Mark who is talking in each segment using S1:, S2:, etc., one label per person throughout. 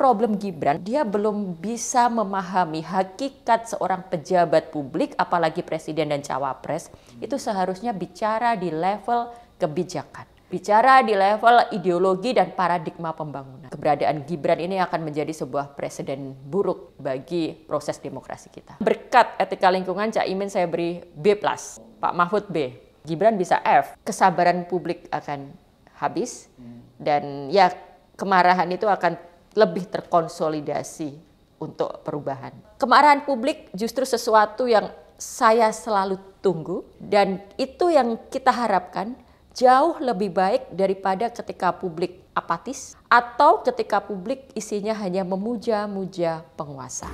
S1: problem Gibran, dia belum bisa memahami hakikat seorang pejabat publik, apalagi presiden dan cawapres, itu seharusnya bicara di level kebijakan. Bicara di level ideologi dan paradigma pembangunan. Keberadaan Gibran ini akan menjadi sebuah presiden buruk bagi proses demokrasi kita. Berkat etika lingkungan, Cak Imin saya beri B+, Pak Mahfud B. Gibran bisa F. Kesabaran publik akan habis hmm. dan ya kemarahan itu akan lebih terkonsolidasi untuk perubahan. Kemarahan publik justru sesuatu yang saya selalu tunggu dan itu yang kita harapkan jauh lebih baik daripada ketika publik apatis atau ketika publik isinya hanya memuja-muja penguasa.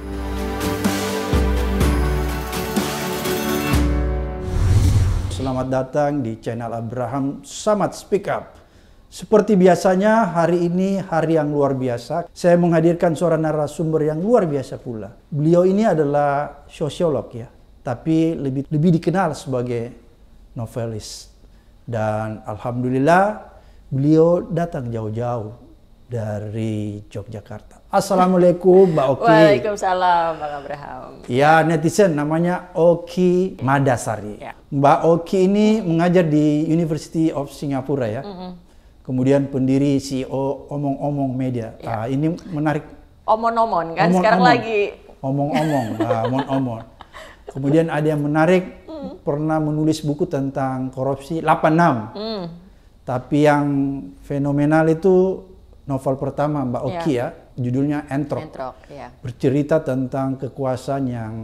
S2: Selamat datang di channel Abraham Samad Speak Up. Seperti biasanya, hari ini hari yang luar biasa. Saya menghadirkan seorang narasumber yang luar biasa pula. Beliau ini adalah sosiolog ya, tapi lebih lebih dikenal sebagai novelis. Dan alhamdulillah beliau datang jauh-jauh dari Yogyakarta. Assalamualaikum Mbak Oki.
S1: Waalaikumsalam Bang Abraham.
S2: Ya netizen namanya Oki Madasari. Ya. Mbak Oki ini mengajar di University of Singapura ya. Mm -hmm kemudian pendiri CEO omong-omong media. Ya. Uh, ini menarik.
S1: Omon-omon kan omon -omon. sekarang lagi.
S2: Omong-omong, ah, omon-omon. kemudian ada yang menarik hmm. pernah menulis buku tentang korupsi 86. Hmm. Tapi yang fenomenal itu novel pertama Mbak iya. Oki ya, ya judulnya Entrok. Entrok ya. Bercerita tentang kekuasaan yang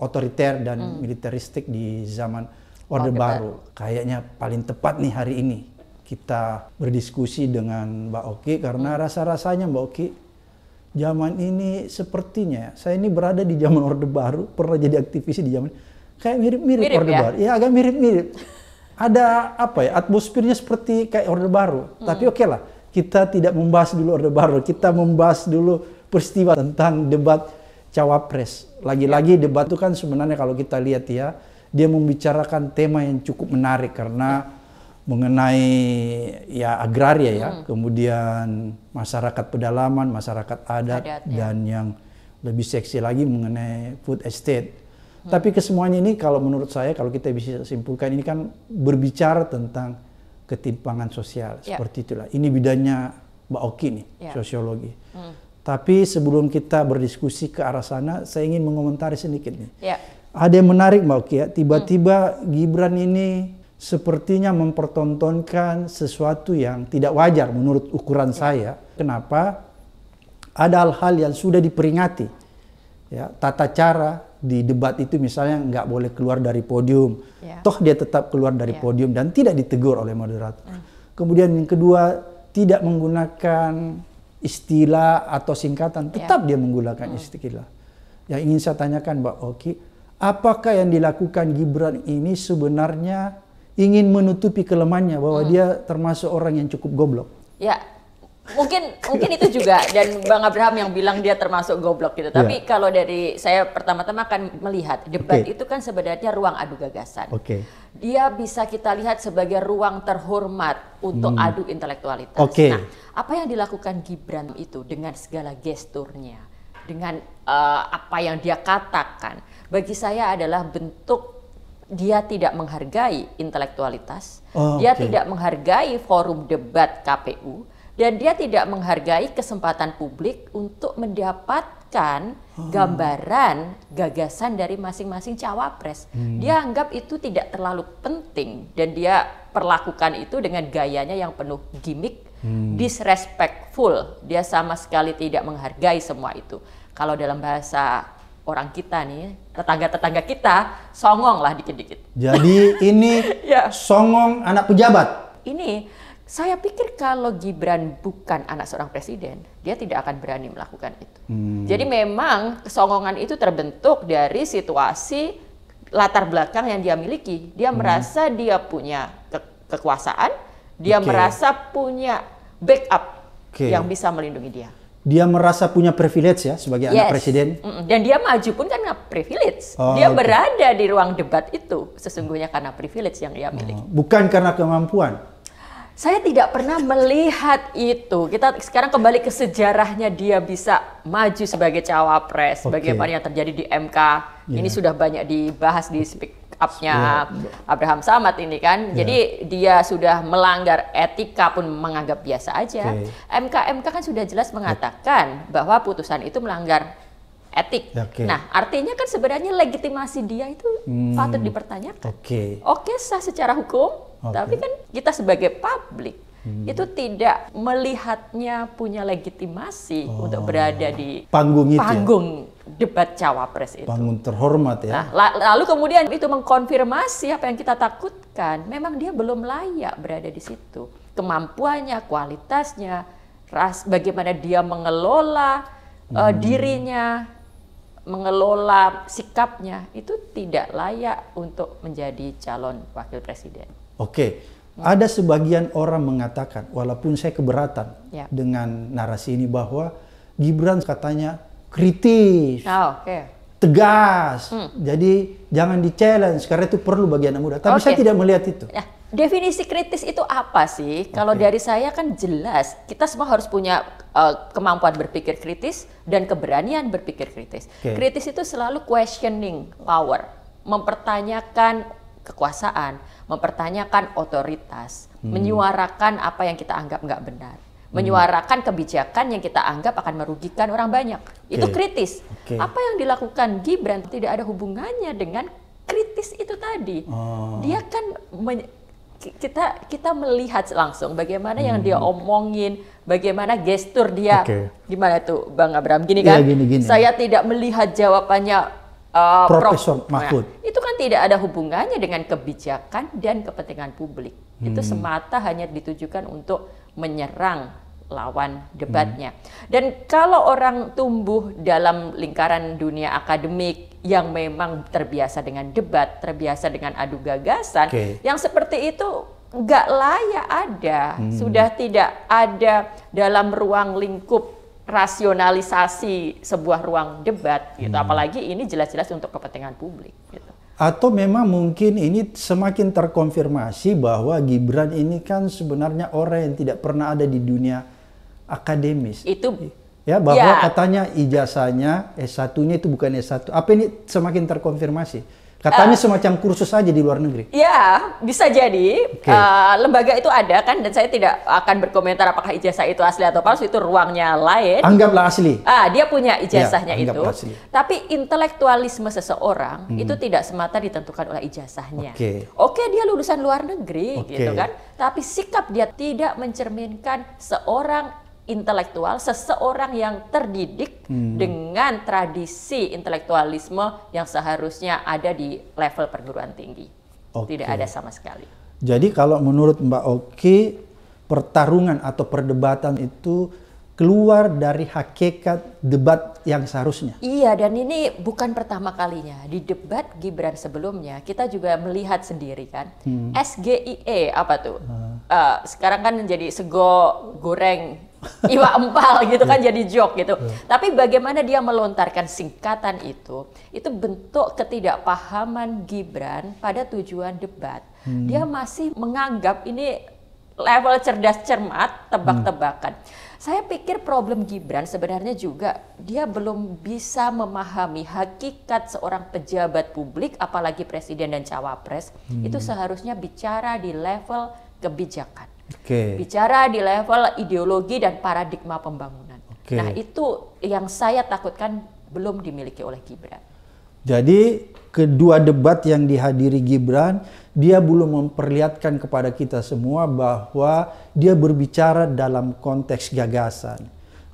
S2: otoriter dan hmm. militeristik di zaman
S1: Orde, Orde Baru.
S2: Kayaknya paling tepat nih hari ini kita berdiskusi dengan Mbak Oki karena hmm. rasa-rasanya Mbak Oki zaman ini sepertinya saya ini berada di zaman Orde Baru, pernah jadi aktivis di zaman kayak mirip-mirip Orde ya? Baru. Ya agak mirip-mirip. Ada apa ya atmosfernya seperti kayak Orde Baru. Hmm. Tapi oke okay lah, kita tidak membahas dulu Orde Baru, kita membahas dulu peristiwa tentang debat cawapres. Lagi-lagi ya. debat itu kan sebenarnya kalau kita lihat ya, dia membicarakan tema yang cukup menarik karena mengenai ya agraria ya, hmm. kemudian masyarakat pedalaman, masyarakat adat, adat ya. dan yang lebih seksi lagi mengenai food estate. Hmm. Tapi kesemuanya ini kalau menurut saya kalau kita bisa simpulkan ini kan berbicara tentang ketimpangan sosial yeah. seperti itulah. Ini bidangnya Mbak Oki nih, yeah. sosiologi. Hmm. Tapi sebelum kita berdiskusi ke arah sana, saya ingin mengomentari sedikit nih. Yeah. Ada yang menarik Mbak Oki ya, tiba-tiba hmm. Gibran ini sepertinya mempertontonkan sesuatu yang tidak wajar menurut ukuran ya. saya. Kenapa? Ada hal-hal yang sudah diperingati. Ya, tata cara di debat itu misalnya nggak boleh keluar dari podium. Yeah. Toh dia tetap keluar dari yeah. podium dan tidak ditegur oleh moderator. Mm. Kemudian yang kedua, tidak menggunakan istilah atau singkatan. Ya. Tetap yeah. dia menggunakan mm. istilah. Yang ingin saya tanyakan Mbak Oki, apakah yang dilakukan Gibran ini sebenarnya ingin menutupi kelemahannya bahwa hmm. dia termasuk orang yang cukup goblok.
S1: Ya, mungkin mungkin itu juga dan Bang Abraham yang bilang dia termasuk goblok gitu. Tapi ya. kalau dari saya pertama-tama akan melihat debat okay. itu kan sebenarnya ruang adu gagasan. Oke. Okay. Dia bisa kita lihat sebagai ruang terhormat untuk hmm. adu intelektualitas. Okay. Nah, apa yang dilakukan Gibran itu dengan segala gesturnya, dengan uh, apa yang dia katakan, bagi saya adalah bentuk dia tidak menghargai intelektualitas,
S2: oh, dia okay. tidak
S1: menghargai forum debat KPU, dan dia tidak menghargai kesempatan publik untuk mendapatkan oh. gambaran gagasan dari masing-masing cawapres. Hmm. Dia anggap itu tidak terlalu penting dan dia perlakukan itu dengan gayanya yang penuh gimmick, hmm. disrespectful. Dia sama sekali tidak menghargai semua itu. Kalau dalam bahasa orang kita nih tetangga-tetangga kita songong lah dikit-dikit.
S2: Jadi ini ya. songong anak pejabat.
S1: Ini saya pikir kalau Gibran bukan anak seorang presiden, dia tidak akan berani melakukan itu. Hmm. Jadi memang kesongongan itu terbentuk dari situasi latar belakang yang dia miliki. Dia hmm. merasa dia punya ke kekuasaan, dia okay. merasa punya backup okay. yang bisa melindungi dia
S2: dia merasa punya privilege ya sebagai yes. anak presiden.
S1: Dan dia maju pun karena privilege. Oh, dia okay. berada di ruang debat itu sesungguhnya karena privilege yang dia
S2: miliki. Oh, bukan karena kemampuan.
S1: Saya tidak pernah melihat itu. Kita sekarang kembali ke sejarahnya dia bisa maju sebagai cawapres. Okay. Bagaimana yang terjadi di MK. Yeah. Ini ya. sudah banyak dibahas di speak upnya iya. Abraham Samad ini kan. Yeah. Jadi dia sudah melanggar etika pun menganggap biasa aja. Okay. MK MK kan sudah jelas mengatakan bahwa putusan itu melanggar etik. Okay. Nah, artinya kan sebenarnya legitimasi dia itu hmm. patut dipertanyakan. Oke. Okay. okay, sah secara hukum, okay. tapi kan kita sebagai publik hmm. itu tidak melihatnya punya legitimasi oh. untuk berada di
S2: panggung itu. Ya?
S1: debat cawapres itu.
S2: Bangun terhormat ya.
S1: Nah, lalu kemudian itu mengkonfirmasi apa yang kita takutkan. Memang dia belum layak berada di situ. Kemampuannya, kualitasnya, ras, bagaimana dia mengelola eh, hmm. dirinya, mengelola sikapnya itu tidak layak untuk menjadi calon wakil presiden.
S2: Oke, hmm. ada sebagian orang mengatakan, walaupun saya keberatan ya. dengan narasi ini bahwa Gibran katanya kritis, oh,
S1: ah, okay.
S2: tegas. Hmm. Jadi jangan di challenge karena itu perlu bagi anak muda. Tapi okay. saya tidak melihat itu. Ya.
S1: definisi kritis itu apa sih? Okay. Kalau dari saya kan jelas kita semua harus punya uh, kemampuan berpikir kritis dan keberanian berpikir kritis. Okay. Kritis itu selalu questioning power, mempertanyakan kekuasaan, mempertanyakan otoritas, hmm. menyuarakan apa yang kita anggap nggak benar. Hmm. menyuarakan kebijakan yang kita anggap akan merugikan orang banyak. Okay. Itu kritis. Okay. Apa yang dilakukan Gibran tidak ada hubungannya dengan kritis itu tadi. Oh. Dia kan kita kita melihat langsung bagaimana hmm. yang dia omongin, bagaimana gestur dia. Okay. Gimana tuh Bang Abraham gini kan? Ya, gini, gini. Saya tidak melihat jawabannya uh, Profesor Prof. Nah, Mahfud. Nah, itu kan tidak ada hubungannya dengan kebijakan dan kepentingan publik. Hmm. Itu semata hanya ditujukan untuk menyerang lawan debatnya. Hmm. Dan kalau orang tumbuh dalam lingkaran dunia akademik yang memang terbiasa dengan debat, terbiasa dengan adu gagasan, okay. yang seperti itu nggak layak ada, hmm. sudah tidak ada dalam ruang lingkup rasionalisasi sebuah ruang debat gitu. Hmm. Apalagi ini jelas-jelas untuk kepentingan publik. Gitu
S2: atau memang mungkin ini semakin terkonfirmasi bahwa Gibran ini kan sebenarnya orang yang tidak pernah ada di dunia akademis. Itu ya bahwa ya. katanya ijazahnya S1-nya itu bukan S1. Apa ini semakin terkonfirmasi? Katanya uh, semacam kursus aja di luar negeri.
S1: Ya, bisa jadi. Okay. Uh, eh, lembaga itu ada kan, dan saya tidak akan berkomentar apakah ijazah itu asli atau palsu. Itu ruangnya lain. Anggaplah asli. Ah, dia punya ya, ijazahnya ya, itu. Asli. Tapi intelektualisme seseorang hmm. itu tidak semata ditentukan oleh ijazahnya. Oke. Okay. Oke, okay, dia lulusan luar negeri, okay. gitu kan. Tapi sikap dia tidak mencerminkan seorang intelektual, seseorang yang terdidik hmm. dengan tradisi intelektualisme yang seharusnya ada di level perguruan tinggi. Okay. Tidak ada sama sekali.
S2: Jadi kalau menurut Mbak Oki, pertarungan atau perdebatan itu keluar dari hakikat debat yang seharusnya.
S1: Iya, dan ini bukan pertama kalinya. Di debat Gibran sebelumnya, kita juga melihat sendiri kan, hmm. SGIE apa tuh? Hmm. Uh, sekarang kan menjadi sego goreng iwa empal gitu kan iya. jadi joke gitu. Iya. Tapi bagaimana dia melontarkan singkatan itu, itu bentuk ketidakpahaman Gibran pada tujuan debat. Hmm. Dia masih menganggap ini level cerdas cermat, tebak-tebakan. Hmm. Saya pikir problem Gibran sebenarnya juga dia belum bisa memahami hakikat seorang pejabat publik, apalagi presiden dan cawapres, hmm. itu seharusnya bicara di level kebijakan okay. bicara di level ideologi dan paradigma pembangunan. Okay. Nah itu yang saya takutkan belum dimiliki oleh Gibran.
S2: Jadi kedua debat yang dihadiri Gibran, dia belum memperlihatkan kepada kita semua bahwa dia berbicara dalam konteks gagasan,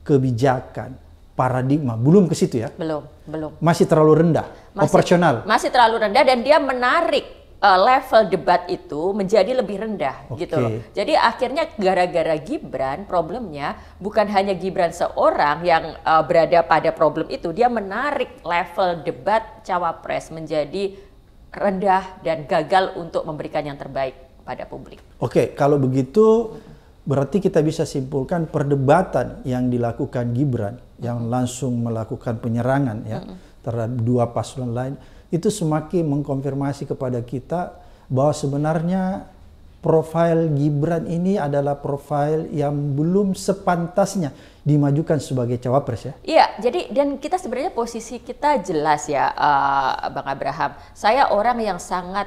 S2: kebijakan, paradigma. Belum ke situ ya?
S1: Belum, belum.
S2: Masih terlalu rendah, masih, operasional.
S1: Masih terlalu rendah dan dia menarik uh, level debat itu menjadi lebih rendah okay. gitu loh. Jadi akhirnya gara-gara Gibran problemnya bukan hanya Gibran seorang yang uh, berada pada problem itu, dia menarik level debat cawapres menjadi rendah dan gagal untuk memberikan yang terbaik pada publik.
S2: Oke, okay, kalau begitu berarti kita bisa simpulkan perdebatan yang dilakukan Gibran yang langsung melakukan penyerangan ya mm -hmm. terhadap dua paslon lain itu semakin mengkonfirmasi kepada kita bahwa sebenarnya profil Gibran ini adalah profil yang belum sepantasnya dimajukan sebagai cawapres ya.
S1: Iya, jadi dan kita sebenarnya posisi kita jelas ya uh, Bang Abraham. Saya orang yang sangat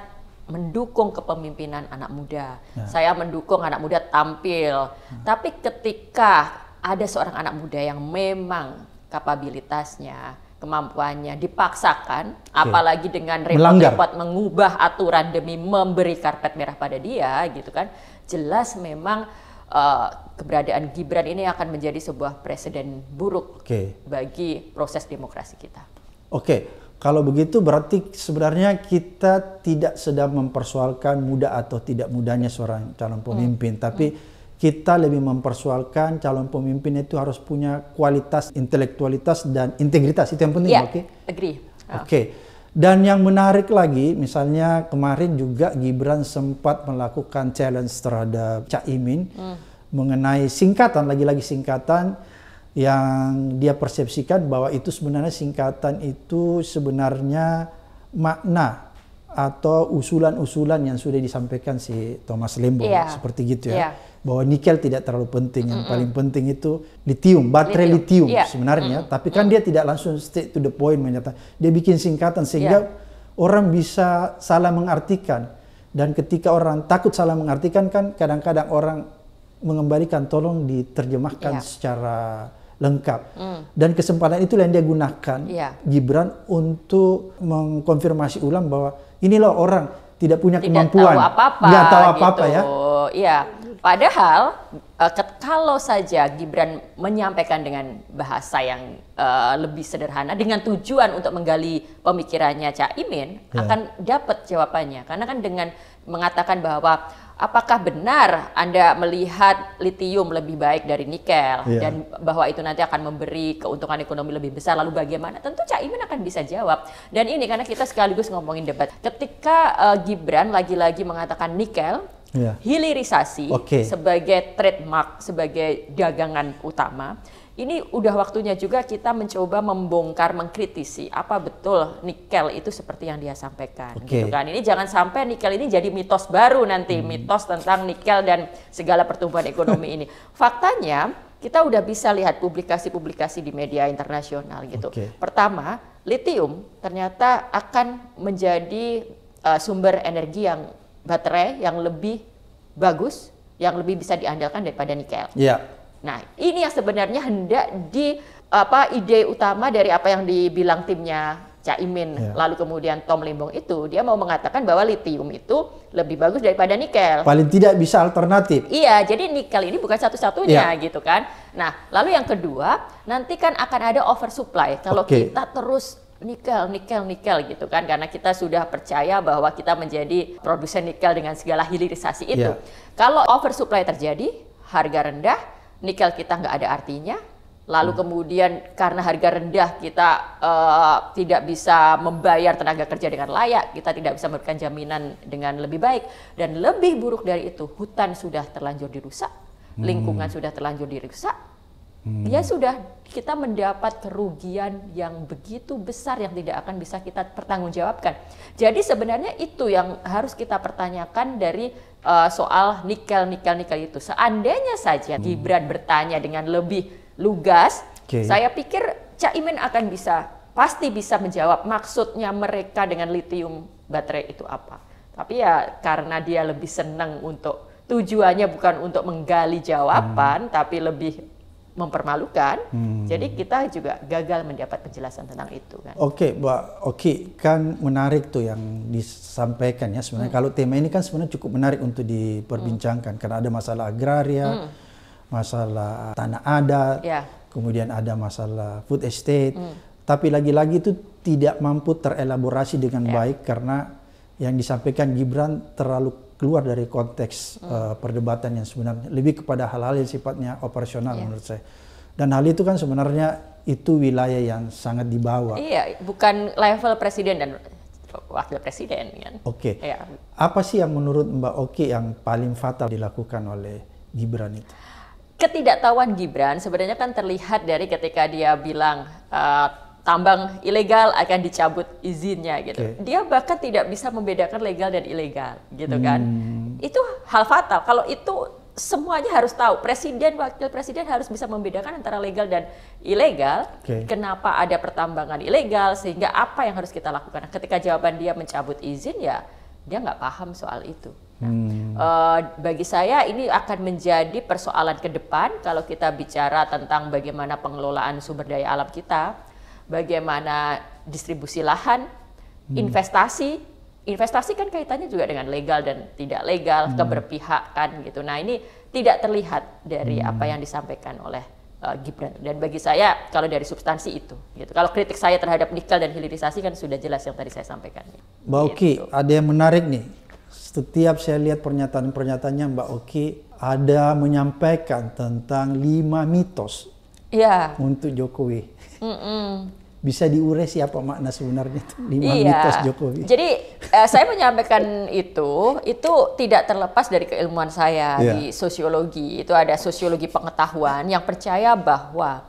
S1: mendukung kepemimpinan anak muda. Ya. Saya mendukung anak muda tampil. Ya. Tapi ketika ada seorang anak muda yang memang kapabilitasnya kemampuannya dipaksakan, okay. apalagi dengan repot-repot mengubah aturan demi memberi karpet merah pada dia, gitu kan? Jelas memang uh, keberadaan Gibran ini akan menjadi sebuah presiden buruk okay. bagi proses demokrasi kita.
S2: Oke, okay. kalau begitu berarti sebenarnya kita tidak sedang mempersoalkan muda atau tidak mudanya seorang calon pemimpin, hmm. tapi hmm kita lebih mempersoalkan calon pemimpin itu harus punya kualitas intelektualitas dan integritas itu yang penting yeah, oke
S1: okay? agree
S2: ah. oke okay. dan yang menarik lagi misalnya kemarin juga Gibran sempat melakukan challenge terhadap Cak Imin mm. mengenai singkatan lagi-lagi singkatan yang dia persepsikan bahwa itu sebenarnya singkatan itu sebenarnya makna atau usulan-usulan yang sudah disampaikan si Thomas Lembo yeah. seperti gitu ya yeah. bahwa nikel tidak terlalu penting yang mm hmm paling penting itu litium baterai litium, litium yeah. sebenarnya mm hmm tapi kan mm hmm dia tidak langsung straight to the point menyatakan dia bikin singkatan sehingga yeah. orang bisa salah mengartikan dan ketika orang takut salah mengartikan kan kadang-kadang orang mengembalikan tolong diterjemahkan yeah. secara lengkap. Mm. Dan kesempatan itulah yang dia gunakan yeah. Gibran untuk mengkonfirmasi ulang bahwa inilah orang tidak punya tidak kemampuan, tahu apa-apa, nggak tahu apa-apa gitu. ya.
S1: Iya. Padahal eh, kalau saja Gibran menyampaikan dengan bahasa yang uh, lebih sederhana dengan tujuan untuk menggali pemikirannya Imin ya. akan dapat jawabannya karena kan dengan mengatakan bahwa apakah benar Anda melihat litium lebih baik dari nikel yeah. dan bahwa itu nanti akan memberi keuntungan ekonomi lebih besar lalu bagaimana tentu Cak Imin akan bisa jawab dan ini karena kita sekaligus ngomongin debat ketika uh, Gibran lagi-lagi mengatakan nikel yeah. hilirisasi okay. sebagai trademark sebagai dagangan utama ini udah waktunya juga kita mencoba membongkar, mengkritisi apa betul nikel itu seperti yang dia sampaikan. Okay. Gitu kan? Ini jangan sampai nikel ini jadi mitos baru nanti, hmm. mitos tentang nikel dan segala pertumbuhan ekonomi ini. Faktanya kita udah bisa lihat publikasi-publikasi di media internasional gitu. Okay. Pertama, litium ternyata akan menjadi uh, sumber energi yang baterai yang lebih bagus, yang lebih bisa diandalkan daripada nikel. Yeah Nah, ini yang sebenarnya hendak di apa ide utama dari apa yang dibilang timnya Caimin ya. lalu kemudian Tom Limbong itu dia mau mengatakan bahwa litium itu lebih bagus daripada nikel.
S2: Paling tidak bisa alternatif.
S1: Iya, jadi nikel ini bukan satu-satunya ya. gitu kan. Nah, lalu yang kedua, nanti kan akan ada oversupply kalau okay. kita terus nikel, nikel, nikel gitu kan karena kita sudah percaya bahwa kita menjadi produsen nikel dengan segala hilirisasi itu. Ya. Kalau oversupply terjadi, harga rendah, nikel kita nggak ada artinya, lalu hmm. kemudian karena harga rendah kita uh, tidak bisa membayar tenaga kerja dengan layak, kita tidak bisa memberikan jaminan dengan lebih baik dan lebih buruk dari itu hutan sudah terlanjur dirusak, hmm. lingkungan sudah terlanjur dirusak, hmm. ya sudah kita mendapat kerugian yang begitu besar yang tidak akan bisa kita pertanggungjawabkan. Jadi sebenarnya itu yang harus kita pertanyakan dari uh, soal nikel nikel nikel itu. Seandainya saja hmm. Gibran bertanya dengan lebih lugas, okay. saya pikir Caimin akan bisa pasti bisa menjawab maksudnya mereka dengan litium baterai itu apa. Tapi ya karena dia lebih senang untuk tujuannya bukan untuk menggali jawaban, hmm. tapi lebih mempermalukan. Hmm. Jadi kita juga gagal mendapat penjelasan tentang itu kan.
S2: Oke, okay, Mbak Oki, kan menarik tuh yang disampaikan ya sebenarnya. Hmm. Kalau tema ini kan sebenarnya cukup menarik untuk diperbincangkan hmm. karena ada masalah agraria, hmm. masalah tanah adat, yeah. kemudian ada masalah food estate. Hmm. Tapi lagi-lagi itu tidak mampu terelaborasi dengan yeah. baik karena yang disampaikan Gibran terlalu keluar dari konteks hmm. uh, perdebatan yang sebenarnya lebih kepada hal-hal yang sifatnya operasional yeah. menurut saya dan hal itu kan sebenarnya itu wilayah yang sangat dibawa bawah
S1: iya bukan level presiden dan wakil presiden kan
S2: oke okay. Iya. yeah. apa sih yang menurut Mbak Oki yang paling fatal dilakukan oleh Gibran itu
S1: ketidaktahuan Gibran sebenarnya kan terlihat dari ketika dia bilang uh, tambang ilegal akan dicabut izinnya gitu. Okay. Dia bahkan tidak bisa membedakan legal dan ilegal gitu kan. hmm. kan. Itu hal fatal. Kalau itu semuanya harus tahu. Presiden, wakil presiden harus bisa membedakan antara legal dan ilegal. Okay. Kenapa ada pertambangan ilegal? Sehingga apa yang harus kita lakukan? Nah, ketika jawaban dia mencabut izin, ya dia nggak paham soal itu. hmm. uh, bagi saya ini akan menjadi persoalan ke depan kalau kita bicara tentang bagaimana pengelolaan sumber daya alam kita bagaimana distribusi lahan, hmm. investasi, investasi kan kaitannya juga dengan legal dan tidak legal, hmm. keberpihakan gitu. Nah ini tidak terlihat dari hmm. apa yang disampaikan oleh uh, Gibran. Dan bagi saya kalau dari substansi itu, gitu. Kalau kritik saya terhadap nikel dan hilirisasi kan sudah jelas yang tadi saya sampaikan.
S2: Mbak Oki, gitu. ada yang menarik nih. Setiap saya lihat pernyataan-pernyataannya Mbak Oki ada menyampaikan tentang lima mitos ya. untuk Jokowi. Mm -mm bisa diurai siapa makna sebenarnya lima iya. mitos Jokowi. Jadi
S1: eh, saya menyampaikan itu itu tidak terlepas dari keilmuan saya yeah. di sosiologi. Itu ada sosiologi pengetahuan yang percaya bahwa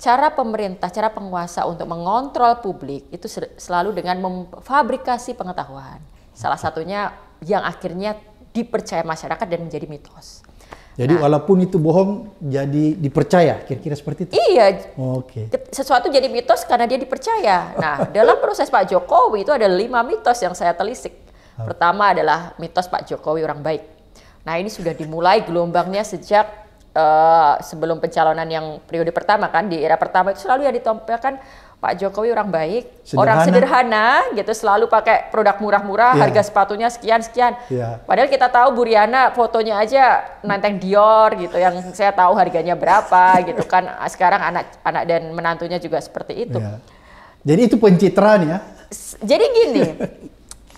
S1: cara pemerintah, cara penguasa untuk mengontrol publik itu selalu dengan memfabrikasi pengetahuan. Salah satunya yang akhirnya dipercaya masyarakat dan menjadi mitos.
S2: Jadi nah, walaupun itu bohong, jadi dipercaya, kira-kira seperti itu.
S1: Iya. Oh, Oke. Okay. Sesuatu jadi mitos karena dia dipercaya. Nah, dalam proses Pak Jokowi itu ada lima mitos yang saya telisik. Pertama adalah mitos Pak Jokowi orang baik. Nah, ini sudah dimulai gelombangnya sejak uh, sebelum pencalonan yang periode pertama kan di era pertama itu selalu ya ditompelkan Pak Jokowi orang baik, sederhana. orang sederhana gitu selalu pakai produk murah-murah, yeah. harga sepatunya sekian-sekian. Yeah. Padahal kita tahu Buriana fotonya aja nanteng Dior gitu yang saya tahu harganya berapa gitu kan. Ah, sekarang anak-anak dan menantunya juga seperti itu. Yeah.
S2: Jadi itu pencitraan ya.
S1: Jadi gini,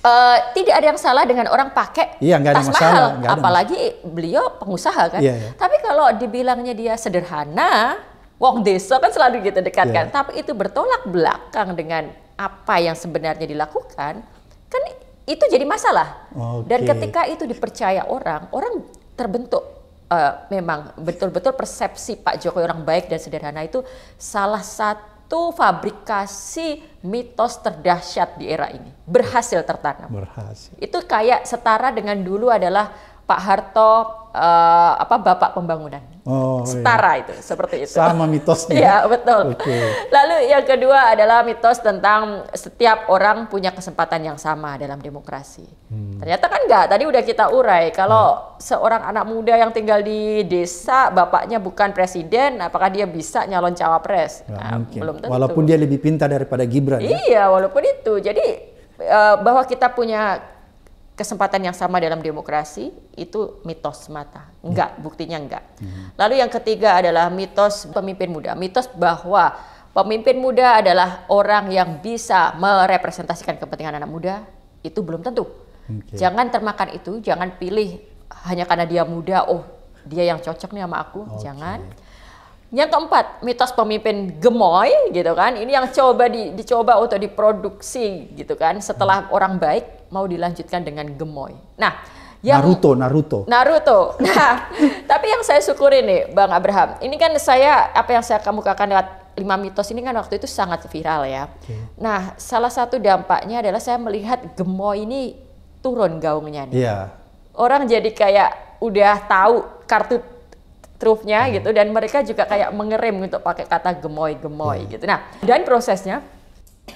S1: uh, tidak ada yang salah dengan orang pakai iya, tas ada masalah, ada apalagi masalah. beliau pengusaha kan. Yeah, yeah. Tapi kalau dibilangnya dia sederhana, Wong desa kan selalu gitu dekat yeah. tapi itu bertolak belakang dengan apa yang sebenarnya dilakukan, kan itu jadi masalah.
S2: Okay. Dan ketika
S1: itu dipercaya orang, orang terbentuk uh, memang betul-betul persepsi Pak Jokowi orang baik dan sederhana itu salah satu fabrikasi mitos terdahsyat di era ini berhasil tertanam. Berhasil. Itu kayak setara dengan dulu adalah Pak Harto uh, apa bapak pembangunan.
S2: Oh, iya. setara
S1: iya. itu seperti itu. Sama
S2: mitosnya. Iya, betul. Okay.
S1: Lalu yang kedua adalah mitos tentang setiap orang punya kesempatan yang sama dalam demokrasi. Hmm. Ternyata kan enggak, tadi udah kita urai kalau hmm. seorang anak muda yang tinggal di desa bapaknya bukan presiden, apakah dia bisa nyalon cawapres?
S2: Nah, mungkin. belum tentu. Walaupun dia lebih pintar daripada Gibran. Ya. Iya,
S1: ya? walaupun itu. Jadi eh, bahwa kita punya kesempatan yang sama dalam demokrasi itu mitos mata. Hmm. Enggak, buktinya enggak. Hmm. Lalu yang ketiga adalah mitos pemimpin muda. Mitos bahwa pemimpin muda adalah orang yang bisa merepresentasikan kepentingan anak muda, itu belum tentu. Okay. Jangan termakan itu, jangan pilih hanya karena dia muda, oh dia yang cocok nih sama aku, okay. jangan yang keempat, mitos pemimpin gemoy gitu kan. Ini yang coba di, dicoba untuk diproduksi gitu kan. Setelah hmm. orang baik mau dilanjutkan dengan gemoy. Nah, yang,
S2: Naruto, Naruto.
S1: Naruto. Nah, tapi yang saya syukuri nih Bang Abraham, ini kan saya apa yang saya kemukakan lewat lima mitos ini kan waktu itu sangat viral ya. Okay. Nah, salah satu dampaknya adalah saya melihat gemoy ini turun gaungnya nih. Yeah. Orang jadi kayak udah tahu kartu truthnya hmm. gitu dan mereka juga kayak mengerem untuk pakai kata gemoy-gemoy hmm. gitu. Nah, dan prosesnya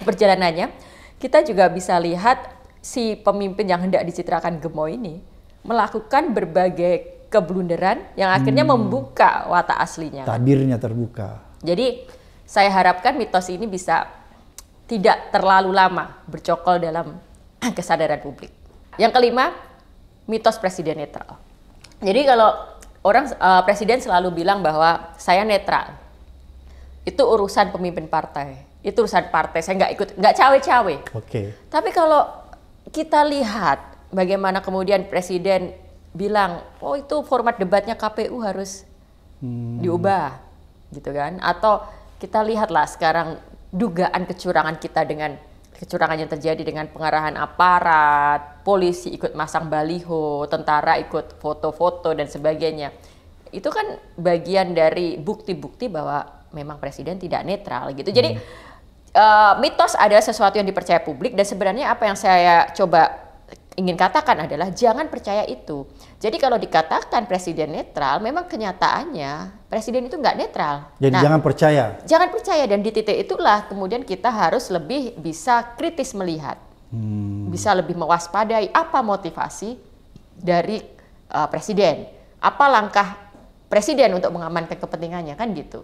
S1: perjalanannya kita juga bisa lihat si pemimpin yang hendak dicitrakan gemoy ini melakukan berbagai keblunderan yang akhirnya hmm. membuka watak aslinya.
S2: Tabirnya terbuka.
S1: Jadi saya harapkan mitos ini bisa tidak terlalu lama bercokol dalam kesadaran publik. Yang kelima, mitos presiden netral. Jadi kalau orang uh, presiden selalu bilang bahwa saya netral. Itu urusan pemimpin partai. Itu urusan partai. Saya nggak ikut, nggak cawe-cawe. Oke. Okay. Tapi kalau kita lihat bagaimana kemudian presiden bilang, oh itu format debatnya KPU harus hmm. diubah, gitu kan? Atau kita lihatlah sekarang dugaan kecurangan kita dengan kecurangan yang terjadi dengan pengarahan aparat, polisi ikut masang baliho, tentara ikut foto-foto dan sebagainya. Itu kan bagian dari bukti-bukti bahwa memang presiden tidak netral gitu. Jadi hmm. uh, mitos adalah sesuatu yang dipercaya publik dan sebenarnya apa yang saya coba ingin katakan adalah jangan percaya itu. Jadi kalau dikatakan presiden netral, memang kenyataannya presiden itu nggak netral. Jadi nah, jangan percaya. Jangan percaya dan di titik itulah kemudian kita harus lebih bisa kritis melihat, hmm. bisa lebih mewaspadai apa motivasi dari uh, presiden, apa langkah presiden untuk mengamankan kepentingannya kan gitu.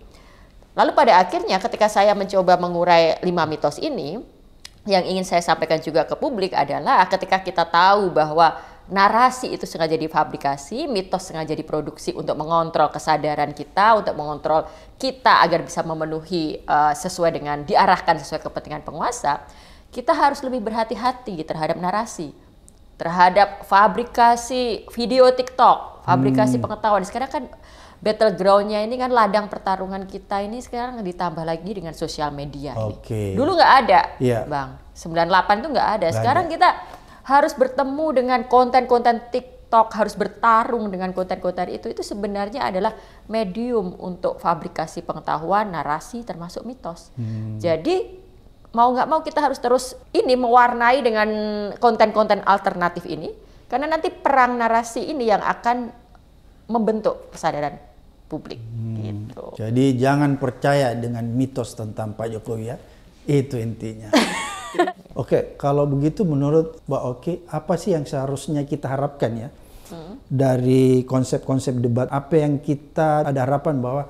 S1: Lalu pada akhirnya ketika saya mencoba mengurai lima mitos ini, yang ingin saya sampaikan juga ke publik adalah ketika kita tahu bahwa narasi itu sengaja difabrikasi, mitos sengaja diproduksi untuk mengontrol kesadaran kita, untuk mengontrol kita agar bisa memenuhi uh, sesuai dengan diarahkan sesuai kepentingan penguasa, kita harus lebih berhati-hati terhadap narasi, terhadap fabrikasi video TikTok, fabrikasi hmm. pengetahuan. Sekarang kan battlegroundnya ini kan ladang pertarungan kita ini sekarang ditambah lagi dengan sosial media.
S2: Okay. Dulu nggak ada,
S1: yeah. bang. 98 itu nggak ada. Sekarang kita harus bertemu dengan konten-konten TikTok, harus bertarung dengan konten-konten itu, itu sebenarnya adalah medium untuk fabrikasi pengetahuan, narasi, termasuk mitos. Hmm. Jadi mau nggak mau kita harus terus ini mewarnai dengan konten-konten alternatif ini, karena nanti perang narasi ini yang akan membentuk kesadaran
S2: publik. Hmm. Gitu. Jadi jangan percaya dengan mitos tentang Pak Jokowi ya, itu intinya. Oke, kalau begitu menurut Mbak Oki, apa sih yang seharusnya kita harapkan ya? Hmm. Dari konsep-konsep debat, apa yang kita ada harapan bahwa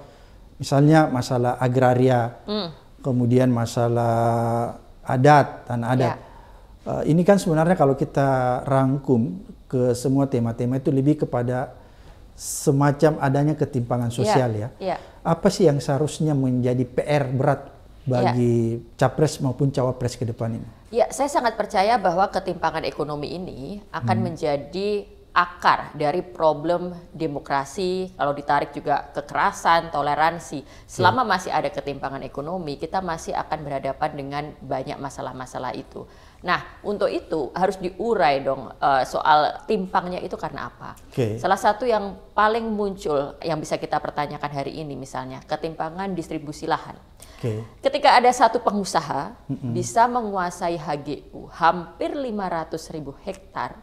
S2: misalnya masalah agraria, hmm. kemudian masalah adat, tanah ya. adat. Ya. Uh, ini kan sebenarnya kalau kita rangkum ke semua tema-tema itu lebih kepada semacam adanya ketimpangan ya. sosial ya. ya. ya. Apa sih yang seharusnya menjadi PR berat Iya. bagi ya. capres maupun cawapres ke depan ini?
S1: Ya, saya sangat percaya bahwa ketimpangan ekonomi ini akan hmm. menjadi akar dari problem demokrasi, kalau ditarik juga kekerasan, toleransi. Selama ya. masih ada ketimpangan ekonomi, kita masih akan berhadapan dengan banyak masalah-masalah itu. Nah, untuk itu harus diurai dong uh, soal timpangnya itu karena apa. Okay. Salah satu yang paling muncul yang bisa kita pertanyakan hari ini misalnya, ketimpangan distribusi lahan. Okay. Ketika ada satu pengusaha mm -mm. bisa menguasai HGU hampir 500 ribu hektar,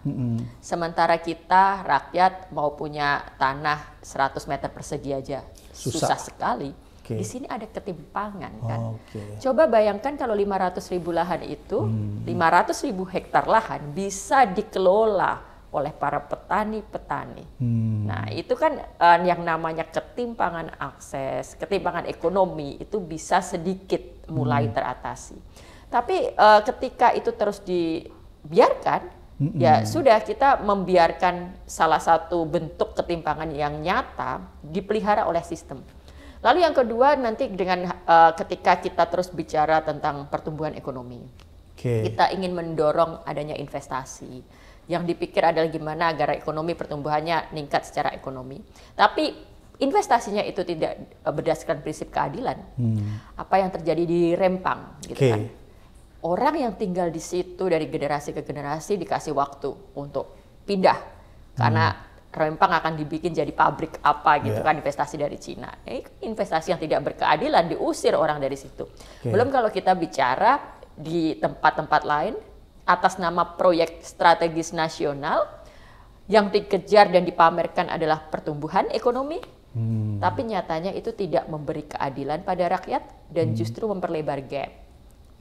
S1: sementara kita rakyat mau punya tanah 100 meter persegi aja susah, susah sekali. Okay. Di sini ada ketimpangan kan. okay. Coba bayangkan kalau 500 ribu lahan itu, hmm. 500 ribu hektar lahan bisa dikelola oleh para petani-petani. Hmm. Nah, itu kan uh, yang namanya ketimpangan akses, ketimpangan ekonomi itu bisa sedikit mulai hmm. teratasi. Tapi uh, ketika itu terus dibiarkan, hmm. ya sudah kita membiarkan salah satu bentuk ketimpangan yang nyata dipelihara oleh sistem. Lalu yang kedua nanti dengan uh, ketika kita terus bicara tentang pertumbuhan ekonomi. Okay. Kita ingin mendorong adanya investasi yang dipikir adalah gimana agar ekonomi pertumbuhannya meningkat secara ekonomi. Tapi investasinya itu tidak eh, berdasarkan prinsip keadilan. Hmm. Apa yang terjadi di Rempang gitu okay. kan. Orang yang tinggal di situ dari generasi ke generasi dikasih waktu untuk pindah karena hmm. Rempang akan dibikin jadi pabrik apa gitu yeah. kan investasi dari Cina. Ini ya, investasi yang tidak berkeadilan diusir orang dari situ. Okay. Belum kalau kita bicara di tempat-tempat lain atas nama proyek strategis nasional yang dikejar dan dipamerkan adalah pertumbuhan ekonomi, hmm. tapi nyatanya itu tidak memberi keadilan pada rakyat dan hmm. justru memperlebar gap.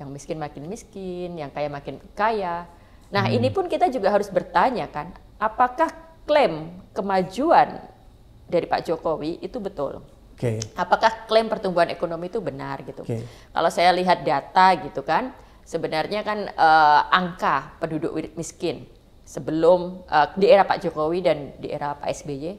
S1: Yang miskin makin miskin, yang kaya makin kaya. Nah, hmm. ini pun kita juga harus bertanya kan, apakah klaim kemajuan dari Pak Jokowi itu betul? Okay. Apakah klaim pertumbuhan ekonomi itu benar gitu? Okay. Kalau saya lihat data gitu kan, Sebenarnya kan eh, angka penduduk miskin sebelum eh, di era Pak Jokowi dan di era Pak SBY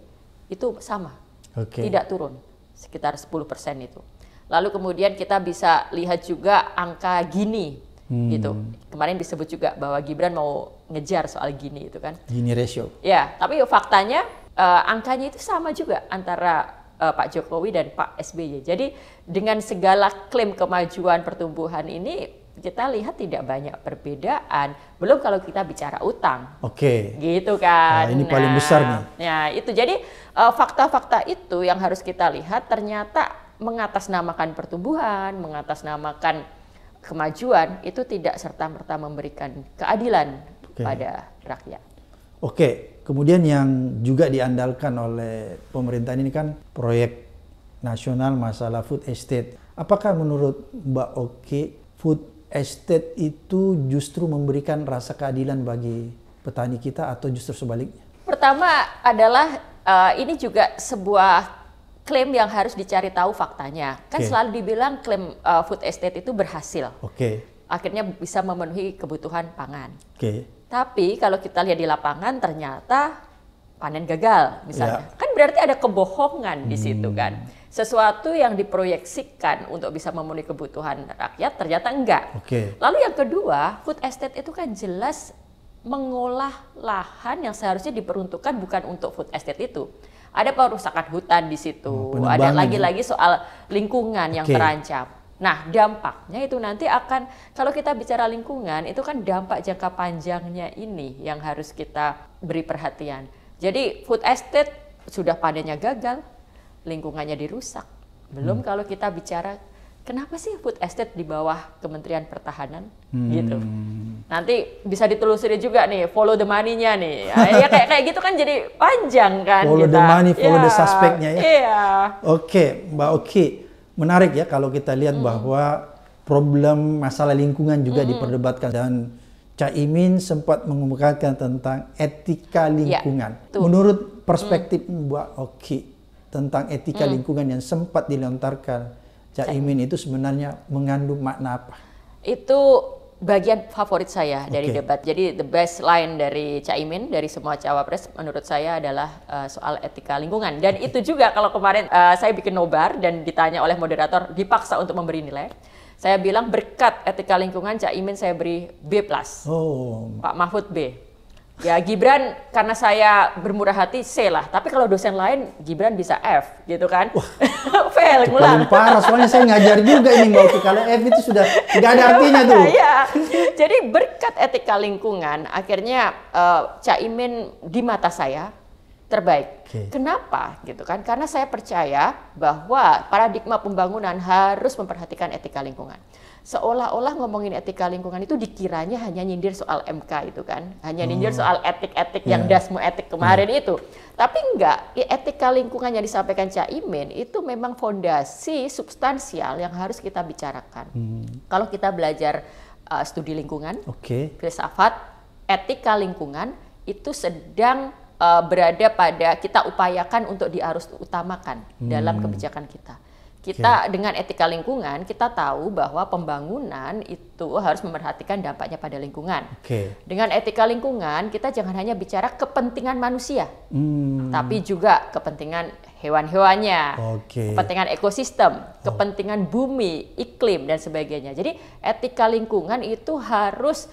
S1: itu sama, okay. tidak turun sekitar 10 persen itu. Lalu kemudian kita bisa lihat juga angka Gini hmm. gitu. Kemarin disebut juga bahwa Gibran mau ngejar soal Gini itu kan.
S2: Gini ratio.
S1: Ya, tapi faktanya uh, angkanya itu sama juga antara uh, Pak Jokowi dan Pak SBY. Jadi dengan segala klaim kemajuan pertumbuhan ini kita lihat tidak banyak perbedaan. Belum kalau kita bicara utang. Oke. Okay. Gitu kan. Nah, ini nah, paling besar nih. ya itu jadi eh, fakta-fakta uh, itu yang harus kita lihat ternyata mengatasnamakan pertumbuhan, mengatasnamakan kemajuan itu tidak serta-merta memberikan keadilan okay. pada rakyat.
S2: Oke, okay. kemudian yang juga diandalkan oleh pemerintah ini kan proyek nasional masalah food estate. Apakah menurut Mbak Oki food estate itu justru memberikan rasa keadilan bagi petani kita atau justru sebaliknya?
S1: Pertama adalah uh, ini juga sebuah klaim yang harus dicari tahu faktanya. Kan okay. selalu dibilang klaim uh, food estate itu berhasil. Oke. Okay. Akhirnya bisa memenuhi kebutuhan pangan. Oke. Okay. Tapi kalau kita lihat di lapangan ternyata panen gagal misalnya. Yeah. Kan berarti ada kebohongan hmm. di situ hmm. kan sesuatu yang diproyeksikan untuk bisa memenuhi kebutuhan rakyat ternyata enggak. Okay. Lalu yang kedua, food estate itu kan jelas mengolah lahan yang seharusnya diperuntukkan bukan untuk food estate itu. Ada perusakan hutan di situ, hmm, ada ya? lagi-lagi soal lingkungan yang terancam. Nah, dampaknya itu nanti akan kalau kita bicara lingkungan itu kan dampak jangka panjangnya ini yang harus kita beri perhatian. Jadi food estate sudah padanya gagal, lingkungannya dirusak. Belum hmm. kalau kita bicara kenapa sih food estate di bawah Kementerian Pertahanan hmm. gitu. Nanti bisa ditelusuri juga nih follow the money-nya nih. Ya, ya kayak kayak gitu kan jadi panjang kan Follow kita. the money, follow yeah. the ya, suspect-nya ya. Iya. Yeah.
S2: Oke, okay, Mbak Oki. Menarik ya kalau kita lihat hmm. bahwa problem masalah lingkungan juga hmm. diperdebatkan dan Caimin sempat mengemukakan tentang etika ya, lingkungan. Menurut hmm. perspektif hmm. Mbak Oki, tentang etika hmm. lingkungan yang sempat dilontarkan Cak Imin itu sebenarnya mengandung makna apa?
S1: Itu bagian favorit saya dari debat. Jadi the best line dari Cak Imin dari semua cawapres menurut saya adalah uh, soal etika lingkungan. Dan okay. itu juga kalau kemarin uh, saya bikin nobar dan ditanya oleh moderator dipaksa untuk memberi nilai. Saya bilang berkat etika lingkungan Cak Imin saya beri B+.
S2: Oh.
S1: Pak Mahfud B. Ya Gibran karena saya bermurah hati C lah, tapi kalau dosen lain Gibran bisa F gitu kan. Wah, Fail ngulang. Paling parah soalnya saya ngajar juga
S2: ini Mbak Uki kalau F itu sudah tidak ada artinya tuh. Iya.
S1: Jadi berkat etika lingkungan akhirnya uh, eh, Caimin di mata saya terbaik. Okay. Kenapa gitu kan? Karena saya percaya bahwa paradigma pembangunan harus memperhatikan etika lingkungan seolah-olah ngomongin etika lingkungan itu dikiranya hanya nyindir soal MK itu kan, hanya nyindir hmm. soal etik-etik yeah. yang iya. dasmu etik kemarin hmm. itu. Tapi enggak, ya etika lingkungan yang disampaikan Cak Imin itu memang fondasi substansial yang harus kita bicarakan. Hmm. Kalau kita belajar uh, studi lingkungan, okay. filsafat, etika lingkungan itu sedang uh, berada pada kita upayakan untuk diarus utamakan hmm. dalam kebijakan kita kita okay. dengan etika lingkungan kita tahu bahwa pembangunan itu harus memperhatikan dampaknya pada lingkungan. Okay. Dengan etika lingkungan kita jangan hanya bicara kepentingan manusia, hmm. tapi juga kepentingan hewan-hewannya, okay. kepentingan ekosistem, oh. kepentingan bumi, iklim dan sebagainya. Jadi etika lingkungan itu harus